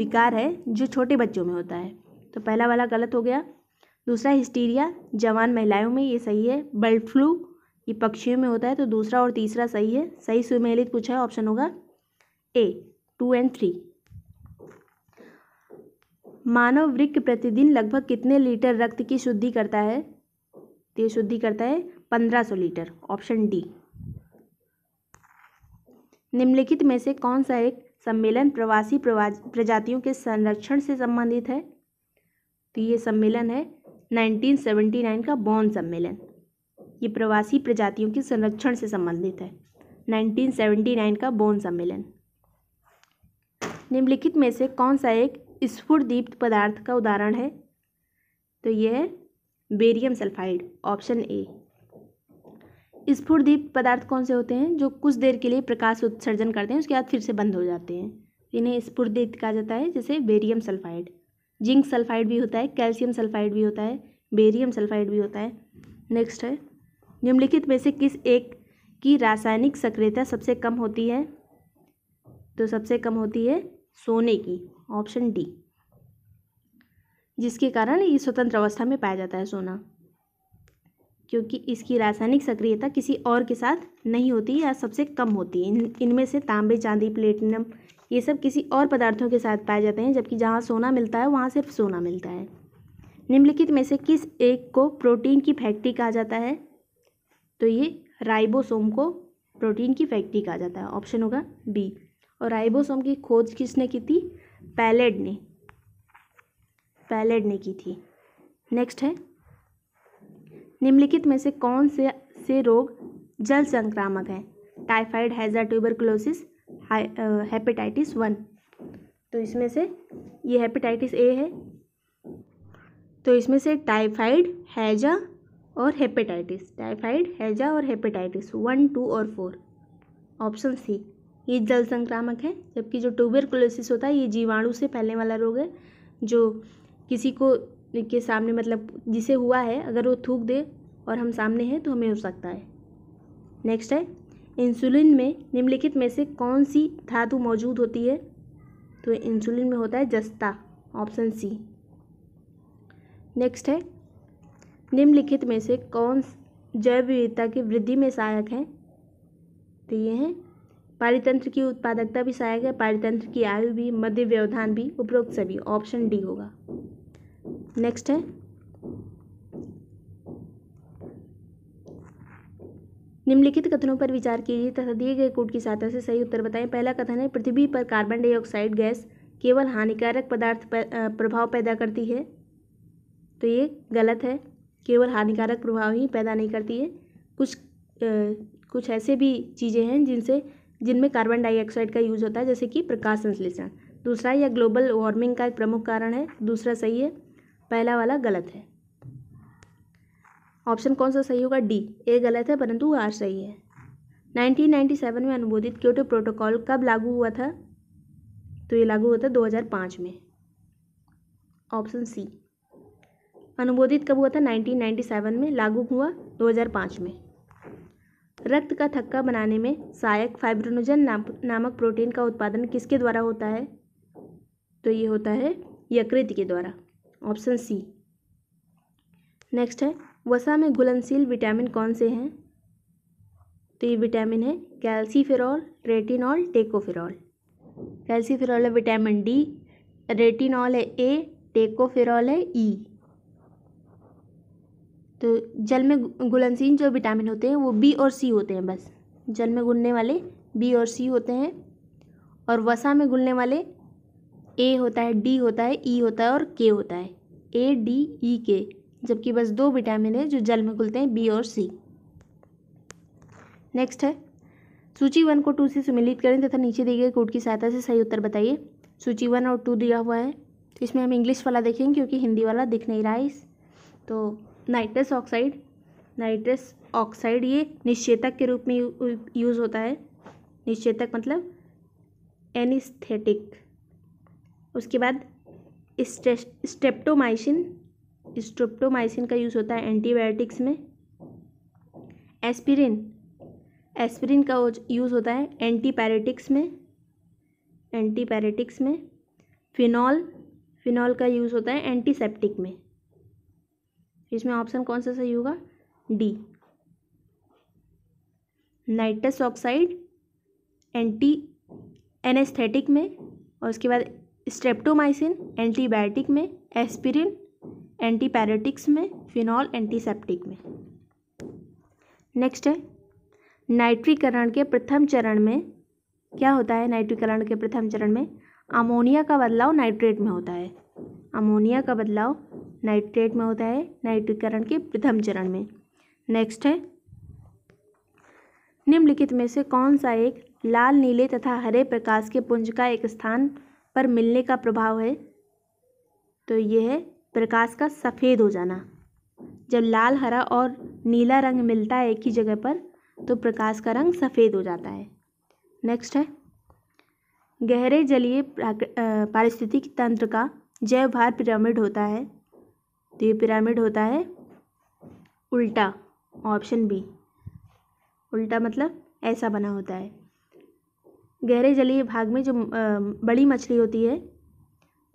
विकार है जो छोटे बच्चों में होता है तो पहला वाला गलत हो गया दूसरा हिस्टीरिया जवान महिलाओं में ये सही है बर्ड फ्लू ये पक्षियों में होता है तो दूसरा और तीसरा सही है सही सुमेलित पूछा है ऑप्शन होगा ए टू एंड थ्री मानव वृक्ष प्रतिदिन लगभग कितने लीटर रक्त की शुद्धि करता है ये शुद्धि करता है पंद्रह सौ लीटर ऑप्शन डी निम्नलिखित में से कौन सा एक सम्मेलन प्रवासी प्रजातियों के संरक्षण से संबंधित है तो ये सम्मेलन है 1979 का बॉन सम्मेलन ये प्रवासी प्रजातियों के संरक्षण से संबंधित है 1979 का बोन सम्मेलन निम्नलिखित में से कौन सा एक स्फुट दीप्त पदार्थ का उदाहरण है तो यह है बेरियम सल्फाइड ऑप्शन ए स्फुरदीप पदार्थ कौन से होते हैं जो कुछ देर के लिए प्रकाश उत्सर्जन करते हैं उसके बाद फिर से बंद हो जाते हैं इन्हें स्फुरदीप कहा जाता है जैसे बेरियम सल्फाइड जिंक सल्फाइड भी होता है कैल्शियम सल्फाइड भी होता है बेरियम सल्फाइड भी होता है नेक्स्ट है निम्नलिखित में से किस एक की रासायनिक सक्रियता सबसे कम होती है तो सबसे कम होती है सोने की ऑप्शन डी जिसके कारण ये स्वतंत्र अवस्था में पाया जाता है सोना क्योंकि इसकी रासायनिक सक्रियता किसी और के साथ नहीं होती या सबसे कम होती है इन इनमें से तांबे चांदी प्लेटिनम ये सब किसी और पदार्थों के साथ पाए जाते हैं जबकि जहाँ सोना मिलता है वहाँ सिर्फ सोना मिलता है निम्नलिखित में से किस एक को प्रोटीन की फैक्ट्री कहा जाता है तो ये राइबोसोम को प्रोटीन की फैक्ट्री कहा जाता है ऑप्शन होगा बी और राइबोसोम की खोज किसने की थी पैलेड ने पैलेड ने की थी नेक्स्ट है निम्नलिखित में से कौन से से रोग जल संक्रामक हैं टाइफाइड हैजा ट्यूबरकुलोसिस हेपेटाइटिस वन तो इसमें से ये हेपेटाइटिस ए है तो इसमें से टाइफाइड हैजा और हेपेटाइटिस टाइफाइड हैजा और हेपेटाइटिस वन टू और फोर ऑप्शन सी ये जल संक्रामक है जबकि जो ट्यूबरकुलोसिस होता है ये जीवाणु से फैलने वाला रोग है जो किसी को के सामने मतलब जिसे हुआ है अगर वो थूक दे और हम सामने हैं तो हमें हो सकता है नेक्स्ट है इंसुलिन में निम्नलिखित में से कौन सी धातु मौजूद होती है तो इंसुलिन में होता है जस्ता ऑप्शन सी नेक्स्ट है निम्नलिखित में से कौन जैव विविधता की वृद्धि में सहायक हैं तो ये हैं पारितंत्र की उत्पादकता भी सहायक है पारितंत्र की आयु भी मध्य व्यवधान भी उपरोक्त सभी ऑप्शन डी होगा नेक्स्ट है निम्नलिखित कथनों पर विचार कीजिए तथा दिए गए कोड की सहायता से सही उत्तर बताएं पहला कथन है पृथ्वी पर कार्बन डाइऑक्साइड गैस केवल हानिकारक पदार्थ प्रभाव पैदा करती है तो ये गलत है केवल हानिकारक प्रभाव ही पैदा नहीं करती है कुछ आ, कुछ ऐसे भी चीज़ें हैं जिनसे जिनमें कार्बन डाइऑक्साइड का यूज होता है जैसे कि प्रकाश संश्लेषण दूसरा यह ग्लोबल वार्मिंग का एक प्रमुख कारण है दूसरा सही है पहला वाला गलत है ऑप्शन कौन सा सही होगा डी ए गलत है परंतु आर सही है 1997 में अनुमोदित क्योटो प्रोटोकॉल कब लागू हुआ था तो ये लागू हुआ था 2005 में ऑप्शन सी अनुमोदित कब हुआ था 1997 में लागू हुआ 2005 में रक्त का थक्का बनाने में सहायक फाइब्रोनोजन नाम, नामक प्रोटीन का उत्पादन किसके द्वारा होता है तो ये होता है यकृत के द्वारा ऑप्शन सी नेक्स्ट है वसा में घुलनशील विटामिन कौन से हैं तो ये विटामिन है कैल्सीफेरॉल रेटिनॉल टेकोफेरॉल कैल्सीफेरॉल है विटामिन डी रेटिनॉल है ए टेकोफेरॉल है ई तो जल में घुलनशील जो विटामिन होते हैं वो बी और सी होते हैं बस जल में घुलने वाले बी और सी होते हैं और वसा में घुलने वाले ए होता है डी होता है ई e होता है और के होता है ए डी ई के जबकि बस दो विटामिन है जो जल में घुलते हैं बी और सी नेक्स्ट है सूची वन को टू से सम्मिलित करें तथा नीचे दिए गए कोड की सहायता से सही उत्तर बताइए सूची वन और टू दिया हुआ है इसमें हम इंग्लिश वाला देखेंगे क्योंकि हिंदी वाला दिख नहीं रहा है इस तो नाइट्रस ऑक्साइड नाइट्रस ऑक्साइड ये निश्चेतक के रूप में यूज़ होता है निश्चेतक मतलब एनिस्थेटिक उसके बाद स्टेप्टोमाइसिन स्टेप्टोमाइसिन का यूज़ होता है एंटीबायोटिक्स में एस्पिरिन एस्पिरिन का यूज़ होता है एंटीपैरेटिक्स में एंटीपैरेटिक्स में फिनॉल फिनॉल का यूज़ होता है एंटीसेप्टिक में इसमें ऑप्शन कौन सा सही होगा D nitrous oxide anti anaesthetic में और उसके बाद स्ट्रेप्टोमाइसिन एंटीबायोटिक में एस्पिरिन एंटीपैरेटिक्स में फिनॉल एंटीसेप्टिक में नेक्स्ट है नाइट्रीकरण के प्रथम चरण में क्या होता है नाइट्रीकरण के प्रथम चरण में अमोनिया का बदलाव नाइट्रेट में होता है अमोनिया का बदलाव नाइट्रेट में होता है नाइट्रीकरण के प्रथम चरण में नेक्स्ट है निम्नलिखित में से कौन सा एक लाल नीले तथा हरे प्रकाश के पुंज का एक स्थान पर मिलने का प्रभाव है तो ये है प्रकाश का सफ़ेद हो जाना जब लाल हरा और नीला रंग मिलता है एक ही जगह पर तो प्रकाश का रंग सफ़ेद हो जाता है नेक्स्ट है गहरे जलीय पारिस्थितिक तंत्र का जैव भार पिरामिड होता है तो ये पिरामिड होता है उल्टा ऑप्शन बी उल्टा मतलब ऐसा बना होता है गहरे जलीय भाग में जो बड़ी मछली होती है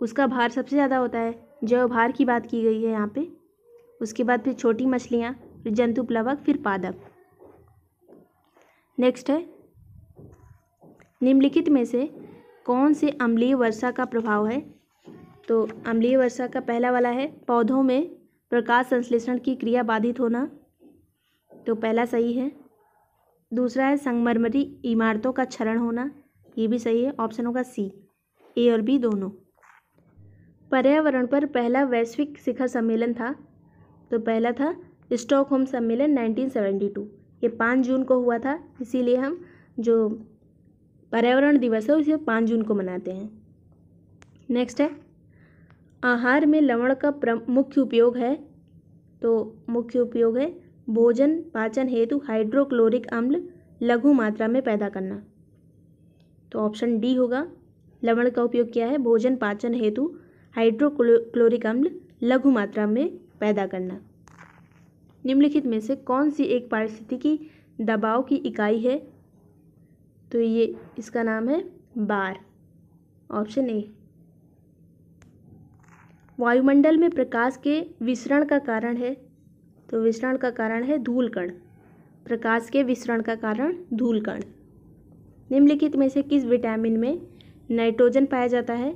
उसका भार सबसे ज़्यादा होता है जैव भार की बात की गई है यहाँ पे उसके बाद फिर छोटी मछलियाँ फिर जंतु प्लवक फिर पादप नेक्स्ट है निम्नलिखित में से कौन से अम्लीय वर्षा का प्रभाव है तो अम्लीय वर्षा का पहला वाला है पौधों में प्रकाश संश्लेषण की क्रिया बाधित होना तो पहला सही है दूसरा है संगमरमरी इमारतों का क्षरण होना ये भी सही है ऑप्शन होगा सी ए और बी दोनों पर्यावरण पर पहला वैश्विक शिखर सम्मेलन था तो पहला था स्टॉकहोम सम्मेलन 1972 ये पाँच जून को हुआ था इसीलिए हम जो पर्यावरण दिवस है उसे पाँच जून को मनाते हैं नेक्स्ट है आहार में लवण का मुख्य उपयोग है तो मुख्य उपयोग है भोजन पाचन हेतु हाइड्रोक्लोरिक अम्ल लघु मात्रा में पैदा करना तो ऑप्शन डी होगा लवण का उपयोग किया है भोजन पाचन हेतु हाइड्रोक्लोरिक अम्ल लघु मात्रा में पैदा करना निम्नलिखित में से कौन सी एक पारिस्थितिकी दबाव की इकाई है तो ये इसका नाम है बार ऑप्शन ए वायुमंडल में प्रकाश के विसरण का कारण है तो विसरण का कारण है धूल कण प्रकाश के विसरण का कारण धूल कण निम्नलिखित में से किस विटामिन में नाइट्रोजन पाया जाता है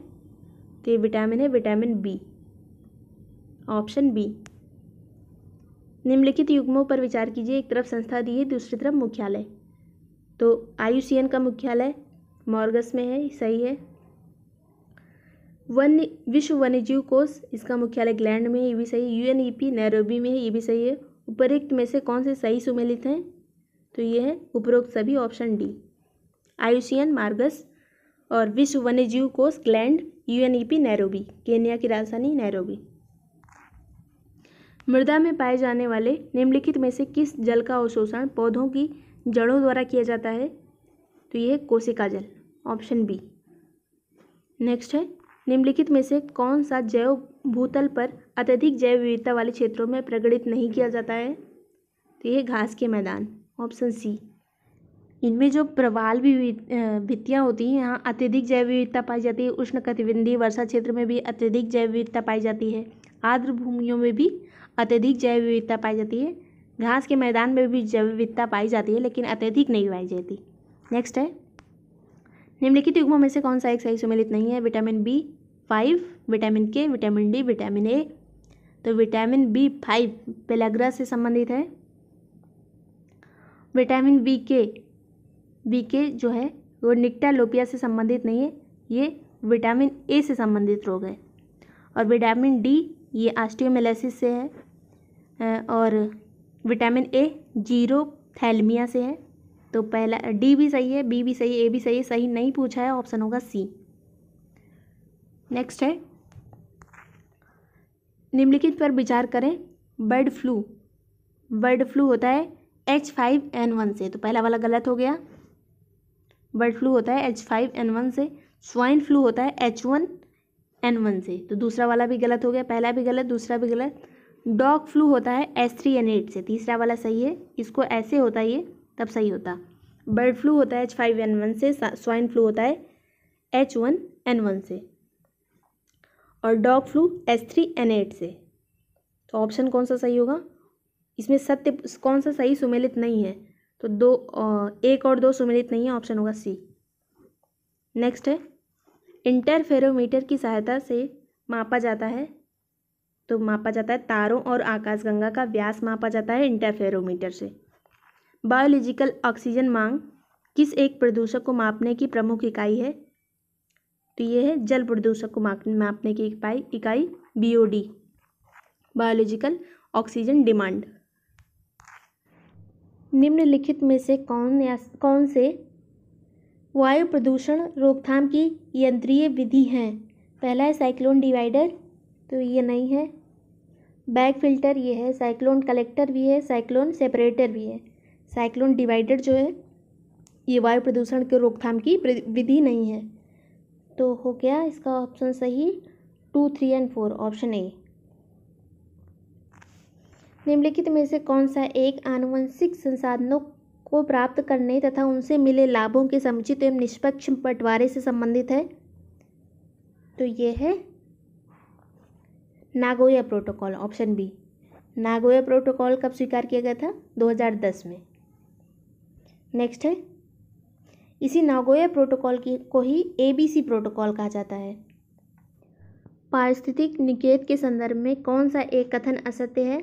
तो ये विटामिन है विटामिन बी ऑप्शन बी निम्नलिखित युग्मों पर विचार कीजिए एक तरफ संस्था दी है दूसरी तरफ मुख्यालय तो आई का मुख्यालय मॉर्गस में है सही है वन्य विश्व वन्यजीव कोष इसका मुख्यालय ग्लैंड में है ये भी सही है U N E P Nairobi में है ये भी सही है उपरोक्त में से कौन से सही सुमेलित हैं तो ये है उपरोक्त सभी ऑप्शन डी आयुषियन मार्गस और विश्व वन्यजीव कोष Gland U N E P Nairobi Kenya की राजधानी नैरोबी मृदा में पाए जाने वाले निम्नलिखित में से किस जल का अवशोषण पौधों की जड़ों द्वारा किया जाता है तो ये है कोशिका जल ऑप्शन बी नेक्स्ट है निम्नलिखित में से कौन सा जैव भूतल पर अत्यधिक जैव विविधता वाले क्षेत्रों में प्रगणित नहीं किया जाता है तो ये घास के मैदान ऑप्शन सी इनमें जो प्रवाल भी भित्तियाँ होती हैं यहाँ अत्यधिक जैव विविधता पाई जाती है उष्ण कटिबंधीय वर्षा क्षेत्र में भी अत्यधिक जैव विविधता पाई जाती है आर्द्र भूमियों में भी अत्यधिक जैव विविधता पाई जाती है घास के मैदान में भी जैव विविधता पाई जाती है लेकिन अत्यधिक नहीं पाई जाती नेक्स्ट है निम्नलिखित युग्मों में से कौन सा एक सही सुमेलित नहीं है vitamin B five vitamin K vitamin D vitamin A तो विटामिन बी फाइव पेलाग्रा से संबंधित है विटामिन बी के बी के जो है वो निक्टालोपिया से संबंधित नहीं है ये विटामिन ए से संबंधित रोग है और विटामिन डी ये आस्टियोमेलाइसिस से है और विटामिन ए जीरो थैलमिया से है तो पहला डी भी सही है बी भी सही है ए भी सही है सही नहीं पूछा है ऑप्शन होगा सी नेक्स्ट है निम्नलिखित पर विचार करें बर्ड फ्लू बर्ड फ्लू होता है एच फाइव एन वन से तो पहला वाला गलत हो गया बर्ड फ्लू होता है एच फाइव एन वन से स्वाइन फ्लू होता है एच वन एन वन से तो दूसरा वाला भी गलत हो गया पहला भी गलत दूसरा भी गलत डॉग फ्लू होता है एस थ्री एन एट से तीसरा वाला सही है इसको ऐसे होता ये तब सही होता बर्ड फ्लू होता है एच फाइव एन वन से स्वाइन फ्लू होता है एच वन एन वन से और dog flu H three N eight से तो ऑप्शन कौन सा सही होगा इसमें सत्य कौन सा सही सुमेलित नहीं है तो दो एक और दो सुमेलित नहीं है ऑप्शन होगा सी नेक्स्ट है इंटरफेरोमीटर की सहायता से मापा जाता है तो मापा जाता है तारों और आकाशगंगा का व्यास मापा जाता है इंटरफेरोमीटर से बायोलॉजिकल ऑक्सीजन मांग किस एक प्रदूषक को मापने की प्रमुख इकाई है तो ये है जल प्रदूषक को मापने की इकाई इकाई बीओडी बायोलॉजिकल ऑक्सीजन डिमांड निम्नलिखित में से कौन या कौन से वायु प्रदूषण रोकथाम की यंत्रीय विधि हैं पहला है साइक्लोन डिवाइडर तो ये नहीं है बैग फिल्टर ये है साइक्लोन कलेक्टर भी है साइक्लोन सेपरेटर भी है साइक्लोन डिवाइडर जो है ये वायु प्रदूषण के रोकथाम की विधि नहीं है तो हो गया इसका ऑप्शन सही two three and four option A निम्नलिखित में से कौन सा एक आनुवंशिक संसाधनों को प्राप्त करने तथा उनसे मिले लाभों के समुचित एवं निष्पक्ष बंटवारे से संबंधित है तो ये है Nagoya protocol option B Nagoya protocol कब स्वीकार किया गया था 2010 में नेक्स्ट है इसी नागोया प्रोटोकॉल की को ही ए प्रोटोकॉल कहा जाता है पारिस्थितिक निकेत के संदर्भ में कौन सा एक कथन असत्य है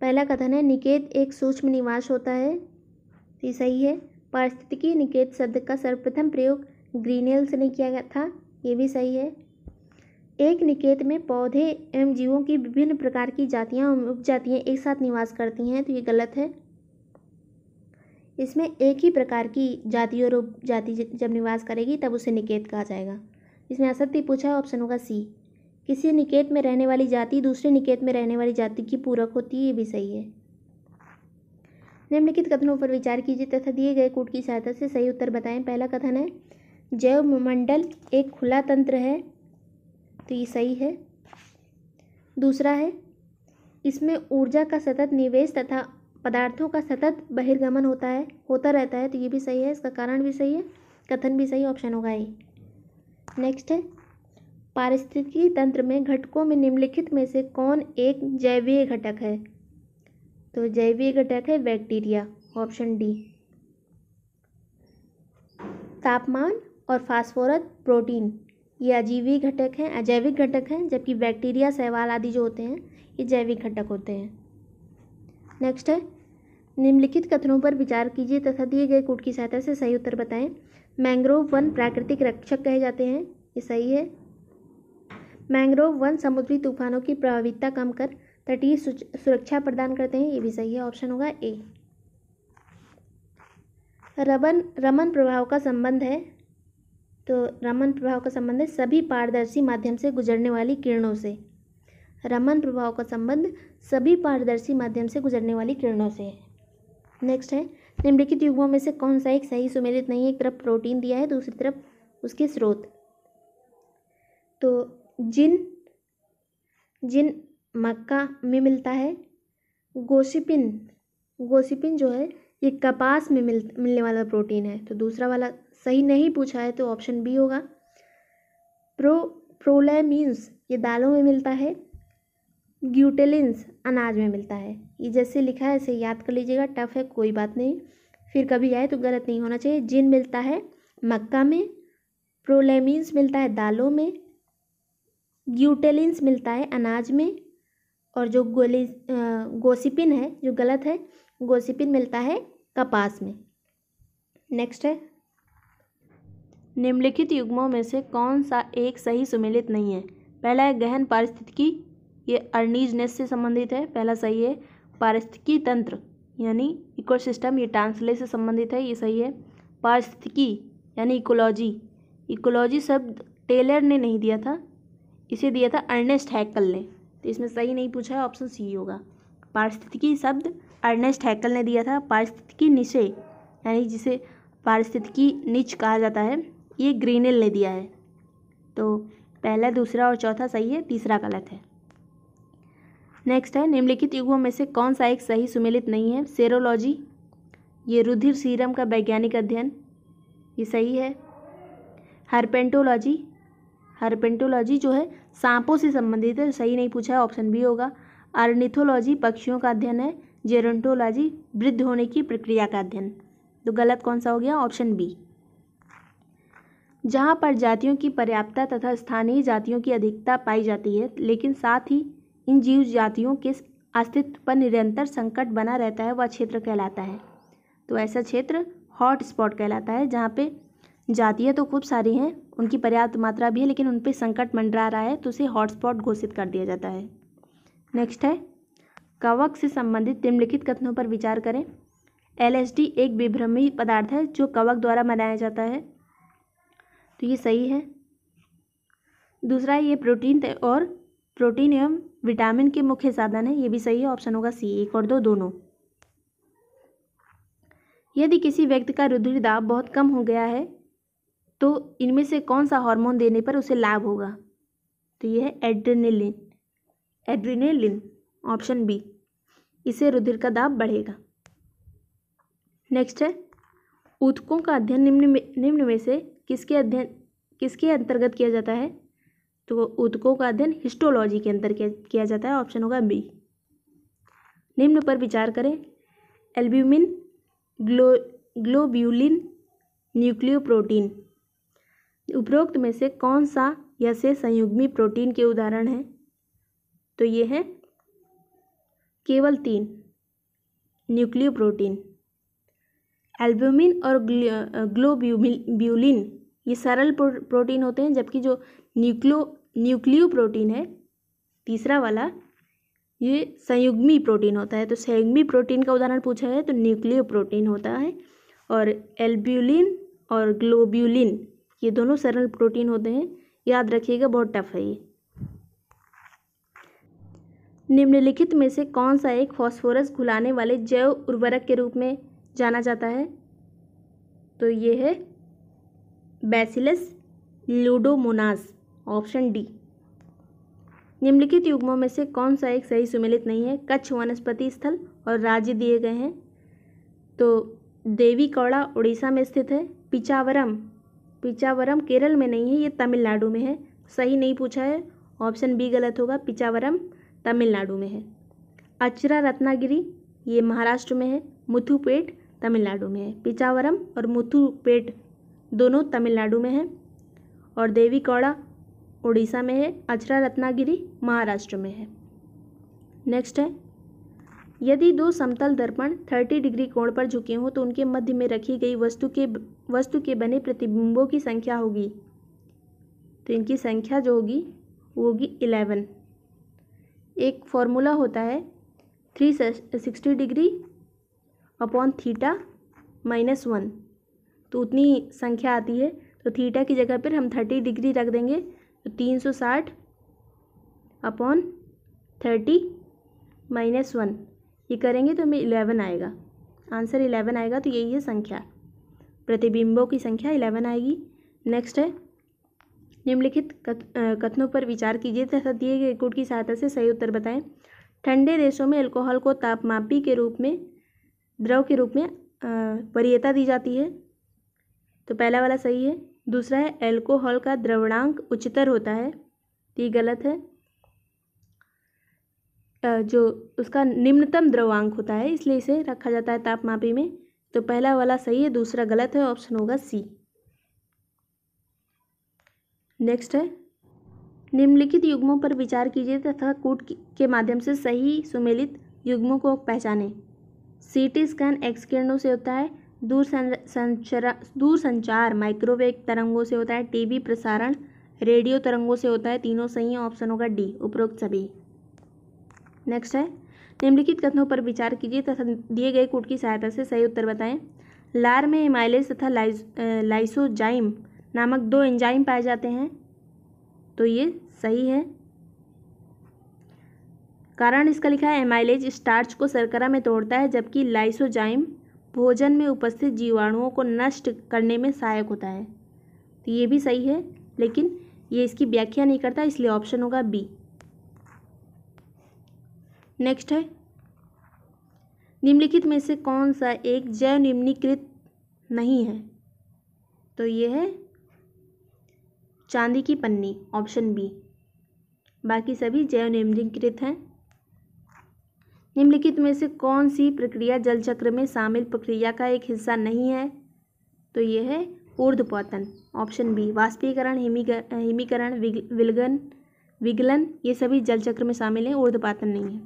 पहला कथन है निकेत एक सूक्ष्म निवास होता है ये सही है पारिस्थितिकी निकेत शब्द का सर्वप्रथम प्रयोग ग्रीनेल्स ने किया गया था ये भी सही है एक निकेत में पौधे एवं जीवों की विभिन्न प्रकार की जातियाँ एवं उपजातियाँ एक साथ निवास करती हैं तो ये गलत है इसमें एक ही प्रकार की जाति और उपजाति जब निवास करेगी तब उसे निकेत कहा जाएगा इसमें असत्य पूछा है ऑप्शन होगा सी किसी निकेत में रहने वाली जाति दूसरे निकेत में रहने वाली जाति की पूरक होती है ये भी सही है निम्नलिखित कथनों पर विचार कीजिए तथा दिए गए कूट की सहायता से सही उत्तर बताएं पहला कथन है जैव मंडल एक खुला तंत्र है तो ये सही है दूसरा है इसमें ऊर्जा का सतत निवेश तथा पदार्थों का सतत बहिर्गमन होता है होता रहता है तो ये भी सही है इसका कारण भी सही है कथन भी सही ऑप्शन होगा ये नेक्स्ट है पारिस्थितिकी तंत्र में घटकों में निम्नलिखित में से कौन एक जैवीय घटक है तो जैवीय घटक है बैक्टीरिया ऑप्शन डी तापमान और फास्फोरस प्रोटीन ये अजीवी घटक हैं अजैविक घटक हैं जबकि बैक्टीरिया सहवाल आदि जो होते हैं ये जैविक घटक होते हैं नेक्स्ट है निम्नलिखित कथनों पर विचार कीजिए तथा दिए गए कूट की सहायता से सही उत्तर बताएं मैंग्रोव वन प्राकृतिक रक्षक कहे जाते हैं ये सही है मैंग्रोव वन समुद्री तूफानों की प्रभावितता कम कर तटीय सुरक्षा प्रदान करते हैं ये भी सही है ऑप्शन होगा ए रबन रमन प्रभाव का संबंध है तो रमन प्रभाव का संबंध है सभी पारदर्शी माध्यम से गुजरने वाली किरणों से रमन प्रभाव का संबंध सभी पारदर्शी माध्यम से गुजरने वाली किरणों से है नेक्स्ट है निम्नलिखित युग्मों में से कौन सा एक सही सुमेलित नहीं है एक तरफ प्रोटीन दिया है दूसरी तरफ उसके स्रोत तो जिन जिन मक्का में मिलता है गोसिपिन गोसिपिन जो है ये कपास में मिल मिलने वाला प्रोटीन है तो दूसरा वाला सही नहीं पूछा है तो ऑप्शन बी होगा प्रो प्रोलेमीन्स ये दालों में मिलता है ग्यूटेलिन्स अनाज में मिलता है ये जैसे लिखा है ऐसे याद कर लीजिएगा टफ है कोई बात नहीं फिर कभी आए तो गलत नहीं होना चाहिए जिन मिलता है मक्का में प्रोलेमिन्स मिलता है दालों में ग्यूटेलिन्स मिलता है अनाज में और जो गोली गोसिपिन है जो गलत है गोसिपिन मिलता है कपास में नेक्स्ट है निम्नलिखित युग्मों में से कौन सा एक सही सुमेलित नहीं है पहला है गहन पारिस्थितिकी ये अर्नीजनेस से संबंधित है पहला सही है पारिस्थिकी तंत्र यानी इकोसिस्टम ये टांसले से संबंधित है ये सही है पारिस्थिकी यानी इकोलॉजी इकोलॉजी शब्द टेलर ने नहीं दिया था इसे दिया था अर्नेस्ट हैकल ने तो इसमें सही नहीं पूछा है ऑप्शन सी होगा पारिस्थितिकी शब्द अर्नेस्ट हैकल ने दिया था पारिस्थितिकी निशे यानी जिसे पारिस्थितिकी निच कहा जाता है ये ग्रीनल ने दिया है तो पहला दूसरा और चौथा सही है तीसरा गलत है नेक्स्ट है निम्नलिखित युगों में से कौन सा एक सही सुमेलित नहीं है सेरोलॉजी ये रुधिर सीरम का वैज्ञानिक अध्ययन ये सही है हरपेंटोलॉजी हरपेंटोलॉजी जो है सांपों से संबंधित है सही नहीं पूछा है ऑप्शन बी होगा अर्निथोलॉजी पक्षियों का अध्ययन है जेरोंटोलॉजी वृद्ध होने की प्रक्रिया का अध्ययन तो गलत कौन सा हो गया ऑप्शन बी जहाँ पर जातियों की पर्याप्तता तथा स्थानीय जातियों की अधिकता पाई जाती है लेकिन साथ ही इन जीव जातियों के अस्तित्व पर निरंतर संकट बना रहता है वह क्षेत्र कहलाता है तो ऐसा क्षेत्र हॉट स्पॉट कहलाता है जहाँ पे जातियाँ तो खूब सारी हैं उनकी पर्याप्त मात्रा भी है लेकिन उन पर संकट मंडरा रहा है तो उसे हॉटस्पॉट घोषित कर दिया जाता है नेक्स्ट है कवक से संबंधित निम्नलिखित कथनों पर विचार करें एल एक विभ्रमी पदार्थ है जो कवक द्वारा मनाया जाता है तो ये सही है दूसरा ये प्रोटीन और प्रोटीन एवं विटामिन के मुख्य साधन है ये भी सही है ऑप्शन होगा सी एक और दो दोनों यदि किसी व्यक्ति का रुधिर दाब बहुत कम हो गया है तो इनमें से कौन सा हार्मोन देने पर उसे लाभ होगा तो यह है एड्रिनेलिन एड्रेनेलिन ऑप्शन बी इससे रुधिर का दाब बढ़ेगा नेक्स्ट है ऊतकों का अध्ययन निम्न में निम्न में से किसके अध्ययन किसके अंतर्गत किया जाता है तो उदकों का अध्ययन हिस्टोलॉजी के अंदर किया जाता है ऑप्शन होगा बी निम्न पर विचार करें एल्ब्यूमिन ग्लो ग्लोब्यूलिन न्यूक्लियोप्रोटीन उपरोक्त में से कौन सा या से संयुग्मी प्रोटीन के उदाहरण हैं तो ये हैं केवल तीन न्यूक्लियोप्रोटीन एल्ब्यूमिन और ग्लोब्यूमिन ये सरल प्रोटीन होते हैं जबकि जो न्यूक्लो न्यूक्लियो प्रोटीन है तीसरा वाला ये संयुग्मी प्रोटीन होता है तो संयुग्मी प्रोटीन का उदाहरण पूछा है तो न्यूक्लियो प्रोटीन होता है और एल्ब्यूलिन और ग्लोब्यूलिन ये दोनों सरल प्रोटीन होते हैं याद रखिएगा बहुत टफ है ये निम्नलिखित में से कौन सा एक फॉस्फोरस घुलाने वाले जैव उर्वरक के रूप में जाना जाता है तो ये है बैसिलस लूडोमोनास ऑप्शन डी निम्नलिखित युग्मों में से कौन सा एक सही सुमेलित नहीं है कच्छ वनस्पति स्थल और राज्य दिए गए हैं तो देवी कौड़ा उड़ीसा में स्थित है पिचावरम पिचावरम केरल में नहीं है ये तमिलनाडु में है सही नहीं पूछा है ऑप्शन बी गलत होगा पिचावरम तमिलनाडु में है अचरा रत्नागिरी ये महाराष्ट्र में है मुथुपेट तमिलनाडु में है पिचावरम और मुथुपेट दोनों तमिलनाडु में है और देवी कौड़ा उड़ीसा में है अचरा रत्नागिरी महाराष्ट्र में है नेक्स्ट है यदि दो समतल दर्पण 30 डिग्री कोण पर झुके हों तो उनके मध्य में रखी गई वस्तु के वस्तु के बने प्रतिबिंबों की संख्या होगी तो इनकी संख्या जो होगी वो होगी इलेवन एक फॉर्मूला होता है three sixty degree upon theta minus one तो उतनी संख्या आती है तो थीटा की जगह पर हम थर्टी डिग्री रख देंगे तो तीन सौ साठ अपॉन थर्टी माइनस वन ये करेंगे तो हमें इलेवन आएगा आंसर इलेवन आएगा तो यही है संख्या प्रतिबिंबों की संख्या इलेवन आएगी नेक्स्ट है निम्नलिखित कथनों पर विचार कीजिए तथा दिए गए गुट की सहायता से सही उत्तर बताएं ठंडे देशों में अल्कोहल को तापमापी के रूप में द्रव के रूप में वरीयता दी जाती है तो पहला वाला सही है दूसरा है एल्कोहल का द्रवणांक उच्चतर होता है ये गलत है जो उसका निम्नतम द्रवांक होता है इसलिए इसे रखा जाता है तापमापी में तो पहला वाला सही है दूसरा गलत है ऑप्शन होगा सी नेक्स्ट है निम्नलिखित युग्मों पर विचार कीजिए तथा कूट के माध्यम से सही सुमेलित युग्मों को पहचानें सीटी स्कैन एक्स किरणों से होता है दूर संचरा दूर संचार माइक्रोवेव तरंगों से होता है टीवी प्रसारण रेडियो तरंगों से होता है तीनों सही हैं ऑप्शन होगा डी उपरोक्त सभी नेक्स्ट है निम्नलिखित कथनों पर विचार कीजिए तथा दिए गए कूट की सहायता से सही उत्तर बताएं लार में एमाइलेज तथा लाइस लाइसोजाइम नामक दो एंजाइम पाए जाते हैं तो ये सही है कारण इसका लिखा है एमाइलेज स्टार्च को सरकरा में तोड़ता है जबकि लाइसोजाइम भोजन में उपस्थित जीवाणुओं को नष्ट करने में सहायक होता है तो ये भी सही है लेकिन ये इसकी व्याख्या नहीं करता इसलिए ऑप्शन होगा बी नेक्स्ट है निम्नलिखित में से कौन सा एक जैव निम्नीकृत नहीं है तो ये है चांदी की पन्नी ऑप्शन बी बाकी सभी जैव निम्नीकृत हैं निम्नलिखित में से कौन सी प्रक्रिया जलचक्र में शामिल प्रक्रिया का एक हिस्सा नहीं है तो ये है ऊर्ध्वपतन ऑप्शन बी वाष्पीकरण हिमीकरण विलगन विगलन ये सभी जलचक्र में शामिल हैं ऊर्ध्वपातन नहीं है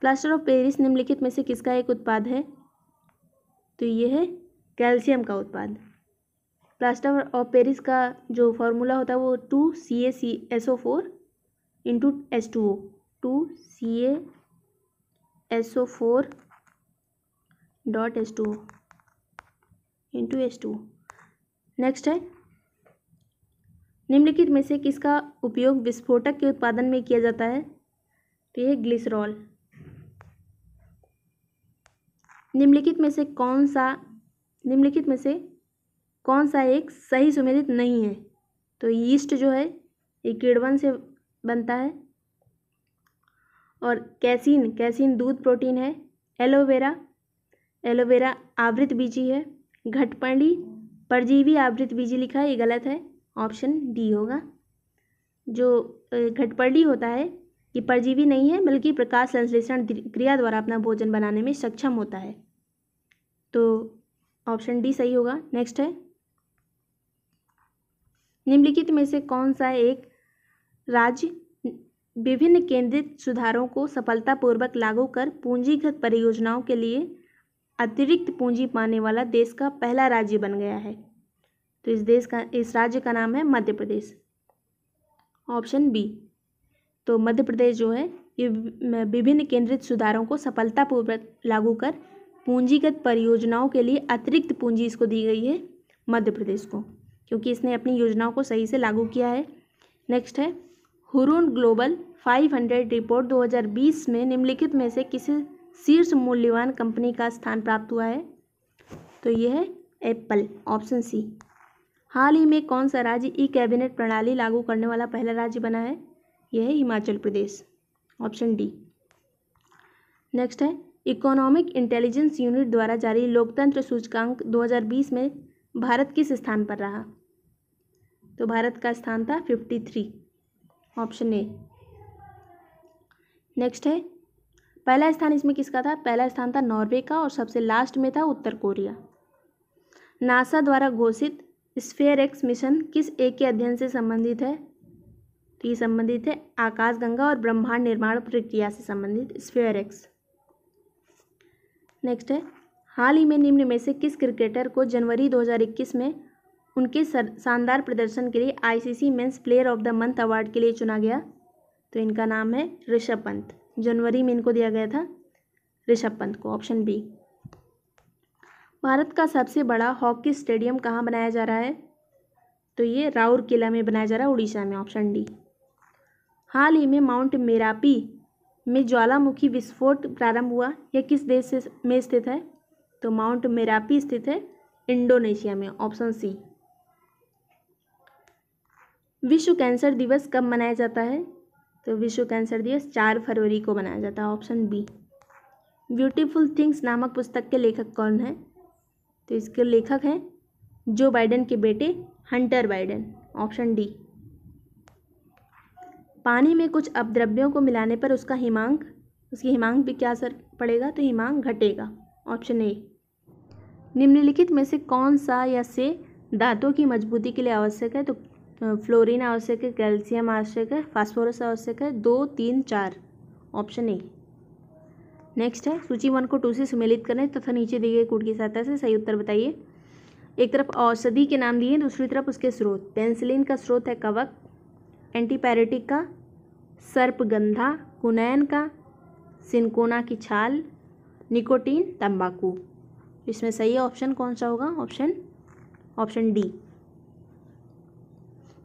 प्लास्टर ऑफ पेरिस निम्नलिखित में से किसका एक उत्पाद है तो ये है कैल्शियम का उत्पाद प्लास्टर ऑफ पेरिस का जो फॉर्मूला होता है वो two C A C S O four into H two O two C A S O four dot S two into S two next है निम्नलिखित में से किसका उपयोग विस्फोटक के उत्पादन में किया जाता है तो यह ग्लिसरॉल निम्नलिखित में से कौन सा निम्नलिखित में से कौन सा एक सही सुमेलित नहीं है तो यीस्ट जो है ये किड़वन से बनता है और कैसीन कैसीन दूध प्रोटीन है एलोवेरा एलोवेरा आवृत बीजी है घटपर्णी परजीवी आवृत बीजी लिखा है ये गलत है ऑप्शन डी होगा जो घटपर्णी होता है ये परजीवी नहीं है बल्कि प्रकाश संश्लेषण क्रिया द्वारा अपना भोजन बनाने में सक्षम होता है तो ऑप्शन डी सही होगा नेक्स्ट है निम्नलिखित में से कौन सा एक राज्य विभिन्न केंद्रित सुधारों को सफलतापूर्वक लागू कर पूंजीगत परियोजनाओं के लिए अतिरिक्त पूंजी पाने वाला देश का पहला राज्य बन गया है तो इस देश का इस राज्य का नाम है मध्य प्रदेश ऑप्शन बी तो मध्य प्रदेश जो है ये विभिन्न केंद्रित सुधारों को सफलतापूर्वक लागू कर पूंजीगत परियोजनाओं के लिए अतिरिक्त पूंजी इसको दी गई है मध्य प्रदेश को क्योंकि इसने अपनी योजनाओं को सही से लागू किया है नेक्स्ट है हुरून ग्लोबल 500 रिपोर्ट 2020 में निम्नलिखित में से किसी शीर्ष मूल्यवान कंपनी का स्थान प्राप्त हुआ है तो यह है एप्पल ऑप्शन सी हाल ही में कौन सा राज्य ई कैबिनेट प्रणाली लागू करने वाला पहला राज्य बना है यह है Himachal Pradesh option D next है इकोनॉमिक इंटेलिजेंस यूनिट द्वारा जारी लोकतंत्र सूचकांक 2020 में भारत किस स्थान पर रहा तो भारत का स्थान था थ्री ऑप्शन ए नेक्स्ट है पहला स्थान इसमें किसका था पहला स्थान था नॉर्वे का और सबसे लास्ट में था उत्तर कोरिया नासा द्वारा घोषित स्फेयर एक्स मिशन किस एक के अध्ययन से संबंधित है तो ये संबंधित है आकाशगंगा और ब्रह्मांड निर्माण प्रक्रिया से संबंधित स्फेयर एक्स नेक्स्ट है हाल ही में निम्न में से किस क्रिकेटर को जनवरी 2021 में उनके शानदार प्रदर्शन के लिए ICC men's player of the month award के लिए चुना गया तो इनका नाम है ऋषभ पंत जनवरी में इनको दिया गया था ऋषभ पंत को ऑप्शन बी भारत का सबसे बड़ा हॉकी स्टेडियम कहाँ बनाया जा रहा है तो ये राउर किला में बनाया जा रहा है उड़ीसा में ऑप्शन डी हाल ही में माउंट मेरापी में ज्वालामुखी विस्फोट प्रारंभ हुआ यह किस देश में स्थित है तो माउंट मेरापी स्थित है इंडोनेशिया में ऑप्शन सी विश्व कैंसर दिवस कब मनाया जाता है तो विश्व कैंसर दिवस चार फरवरी को मनाया जाता है ऑप्शन बी ब्यूटीफुल थिंग्स नामक पुस्तक के लेखक कौन है तो इसके लेखक हैं जो बाइडेन के बेटे हंटर बाइडेन ऑप्शन डी पानी में कुछ अपद्रव्यों को मिलाने पर उसका हिमांक उसकी हिमांक भी क्या असर पड़ेगा तो हिमांक घटेगा ऑप्शन ए निम्नलिखित में से कौन सा या से दांतों की मजबूती के लिए आवश्यक है तो फ्लोरीन आवश्यक है कैल्शियम आवश्यक है फास्फोरस आवश्यक है दो तीन चार ऑप्शन ए नेक्स्ट है सूची वन को टू से सुमेलित करें तथा नीचे दिए गए कूट की सहायता से सही उत्तर बताइए एक तरफ औषधि के नाम दिए दूसरी तरफ उसके स्रोत पेंसिलिन का स्रोत है कवक एंटीपैरेटिक का सर्पगंधा कुनैन का सिंकोना की छाल निकोटीन तंबाकू इसमें सही ऑप्शन कौन सा होगा ऑप्शन ऑप्शन डी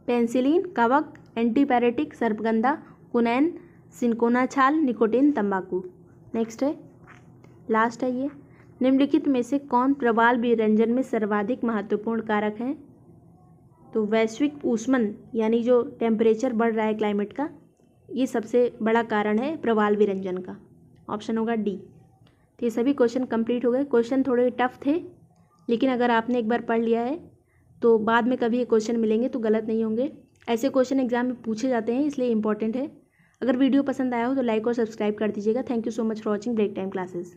पेंसिलिन कवक एंटीपैरेटिक सर्पगंधा कुनैन सिंकोना छाल निकोटिन तंबाकू नेक्स्ट है लास्ट है ये निम्नलिखित में से कौन प्रवाल विरंजन में सर्वाधिक महत्वपूर्ण कारक हैं तो वैश्विक ऊष्मन यानी जो टेम्परेचर बढ़ रहा है क्लाइमेट का ये सबसे बड़ा कारण है प्रवाल विरंजन का ऑप्शन होगा डी तो ये सभी क्वेश्चन कंप्लीट हो गए क्वेश्चन थोड़े टफ थे लेकिन अगर आपने एक बार पढ़ लिया है तो बाद में कभी ये क्वेश्चन मिलेंगे तो गलत नहीं होंगे ऐसे क्वेश्चन एग्जाम में पूछे जाते हैं इसलिए इंपॉर्टेंट है अगर वीडियो पसंद आया हो तो लाइक और सब्सक्राइब कर दीजिएगा thank you so much for watching break time classes